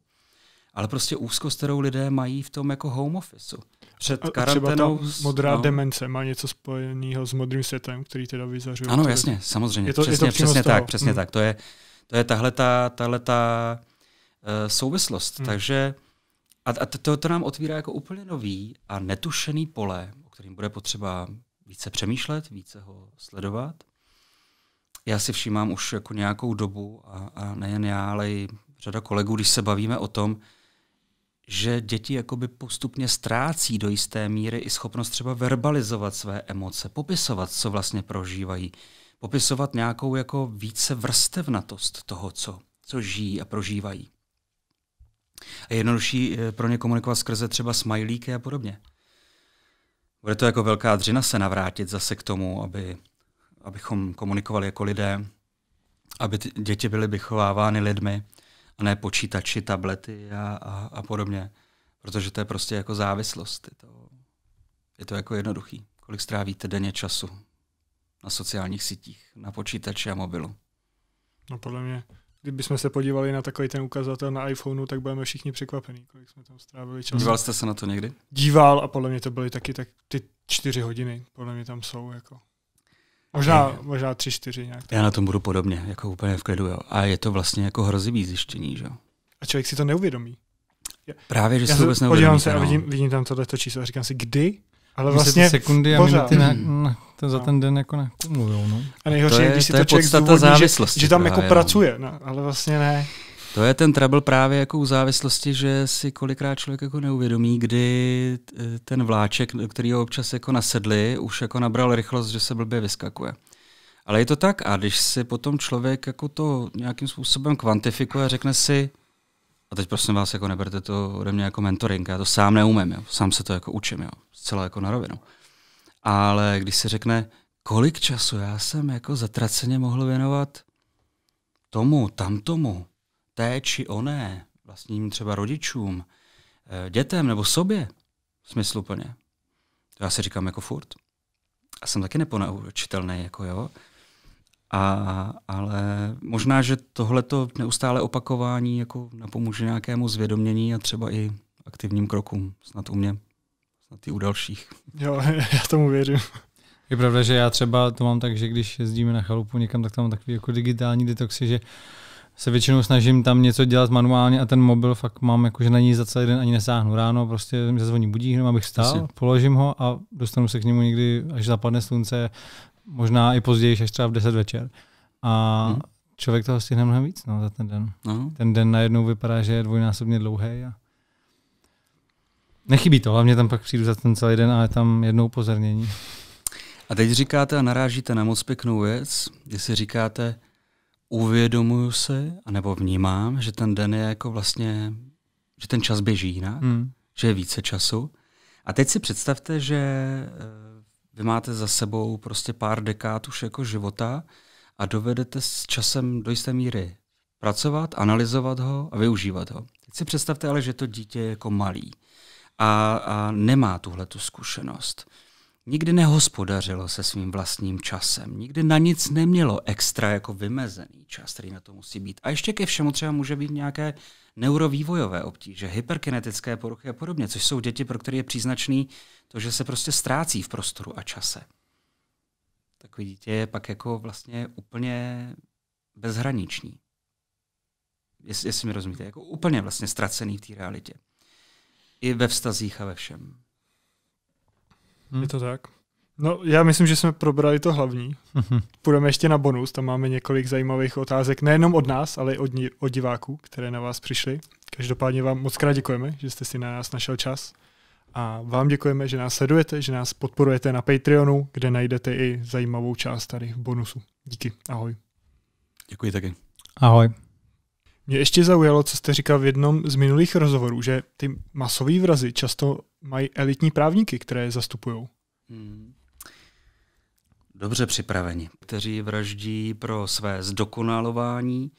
ale prostě úzkost, kterou lidé mají v tom jako home officeu. Před a karanténou... Třeba ta modrá no. demence má něco spojeného s modrým světem, který teda vyzařuje. Ano, jasně, samozřejmě. Je to, přesně, je to přesně tak, přesně hmm. tak. To je, to je tahle ta, tahle ta uh, souvislost. Hmm. Takže a, a to, to nám otvírá jako úplně nový a netušený pole, o kterým bude potřeba více přemýšlet, více ho sledovat. Já si všímám už jako nějakou dobu, a, a nejen já, ale i řada kolegů, když se bavíme o tom, že děti jakoby postupně ztrácí do jisté míry i schopnost třeba verbalizovat své emoce, popisovat, co vlastně prožívají, popisovat nějakou jako více vrstevnatost toho, co, co žijí a prožívají. A jednodušší eh, pro ně komunikovat skrze třeba smajlíky a podobně. Bude to jako velká dřina se navrátit zase k tomu, aby, abychom komunikovali jako lidé, aby děti byly vychovávány lidmi, a ne počítači, tablety a, a, a podobně. Protože to je prostě jako závislost. Je to, je to jako jednoduchý. Kolik strávíte denně času na sociálních sítích, na počítači a mobilu? No podle mě, kdybychom se podívali na takový ten ukazatel na iPhoneu, tak budeme všichni překvapení, kolik jsme tam strávili času. Díval jste se na to někdy? Díval a podle mě to byly taky tak ty čtyři hodiny, podle mě tam jsou jako. Možná, možná tři, čtyři nějak. Já na tom budu podobně, jako úplně v klidu, jo. A je to vlastně jako hrozivý zjištění, že jo. A člověk si to neuvědomí. Právě, že já si to vůbec neuvědomí. Podívám se a no. vidím, vidím tam tohleto číslo a říkám si, kdy? Ale vlastně ty sekundy a minuty hmm. na, to za no. ten den jako nekumulujou. No. A nejhorší je, když si to, to člověk zdůvodní, závislosti že, že tam právě, jako no. pracuje, no, ale vlastně ne. To je ten trouble právě jako u závislosti, že si kolikrát člověk jako neuvědomí, kdy e, ten vláček, který ho občas jako nasedli, už jako nabral rychlost, že se blbě vyskakuje. Ale je to tak a když si potom člověk jako to nějakým způsobem kvantifikuje a řekne si, a teď prosím vás, jako neberte to ode mě jako mentoring, já to sám neumím, jo. sám se to jako učím, jo. zcela jako na rovinu. Ale když si řekne, kolik času já jsem jako zatraceně mohl věnovat tomu, tam tomu, té či oné, vlastním třeba rodičům, eh, dětem nebo sobě smysluplně. To já si říkám jako furt. A jsem taky neponaučitelný, jako jo. A, ale možná, že tohleto neustále opakování jako napomůže nějakému zvědomění a třeba i aktivním krokům, snad u mě, snad i u dalších. Jo, já tomu věřím. Je pravda, že já třeba to mám tak, že když jezdíme na chalupu někam, tak tam mám takový jako digitální detoxy, že se většinou snažím tam něco dělat manuálně a ten mobil fakt mám, jako že na ní za celý den ani nesáhnu. Ráno prostě mi zazvoní budík, jenom abych stál, Asi. položím ho a dostanu se k němu někdy, až zapadne slunce, možná i později, až třeba v 10 večer. A hmm. člověk toho stihne mnohem víc no, za ten den. Aha. No. Ten den najednou vypadá, že je dvojnásobně dlouhý. A... Nechybí to, hlavně tam pak přijdu za ten celý den ale tam jedno upozornění. A teď říkáte a narážíte na moc pěknou věc, jestli říkáte, uvědomuju si, anebo vnímám, že ten den je jako vlastně, že ten čas běží jinak, hmm. že je více času. A teď si představte, že eh, vy máte za sebou prostě pár dekád už jako života a dovedete s časem do jisté míry pracovat, analyzovat ho a využívat ho. Teď si představte ale, že to dítě je jako malý a, a nemá tuhle tu zkušenost nikdy nehospodařilo se svým vlastním časem, nikdy na nic nemělo extra jako vymezený čas, který na to musí být. A ještě ke všemu třeba může být nějaké neurovývojové obtíže, hyperkinetické poruchy a podobně, což jsou děti, pro které je příznačný to, že se prostě ztrácí v prostoru a čase. Tak dítě je pak jako vlastně úplně bezhraniční. jestli mi rozumíte, jako úplně vlastně ztracený v té realitě. I ve vztazích a ve všem. Hmm. Je hm. to tak. No, já myslím, že jsme probrali to hlavní. hmm Půjdeme ještě na bonus, tam máme několik zajímavých otázek, nejenom od nás, ale i od, ní, od diváků, které na vás přišly. Každopádně vám moc krát děkujeme, že jste si na nás našel čas. A vám děkujeme, že nás sledujete, že nás podporujete na Patreonu, kde najdete i zajímavou část tady v bonusu. Díky, ahoj. Děkuji taky. Ahoj. Mě ještě zaujalo, co jste říkal v jednom z minulých rozhovorů, že ty masové vrazy často mají elitní právníky, které je zastupují. Hmm. Dobře připraveni, kteří vraždí pro své zdokonalování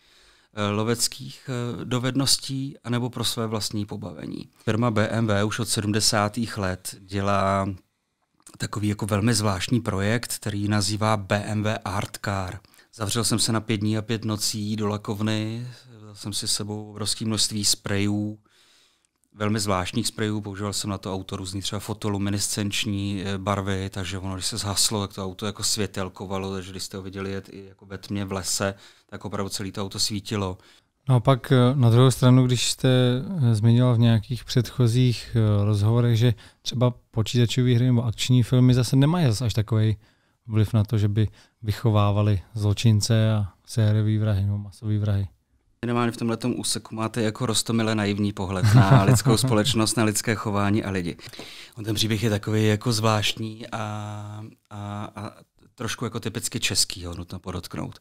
eh, loveckých eh, dovedností anebo pro své vlastní pobavení. Firma BMW už od 70. let dělá takový jako velmi zvláštní projekt, který nazývá BMW Art Car. Zavřel jsem se na pět dní a pět nocí do lakovny, vzal jsem si sebou obrovské množství sprejů, velmi zvláštních sprejů, používal jsem na to auto různý třeba fotoluminescenční eh, barvy, takže ono, když se zhaslo, tak to auto jako světelkovalo, takže když jste ho viděli jet i jako ve tmě v lese, tak opravdu celé to auto svítilo. No a pak eh, na druhou stranu, když jste eh, zmiňoval v nějakých předchozích rozhovorech, že třeba počítačové hry nebo akční filmy zase nemají zase až takový vliv na to, že by vychovávali zločince a sériový vrahy nebo masový vrahy. Minimálně v tomhle úseku máte jako rostomile naivní pohled na lidskou společnost, na lidské chování a lidi. On ten příběh je takový jako zvláštní a, a, a trošku jako typicky český, ho nutno podotknout.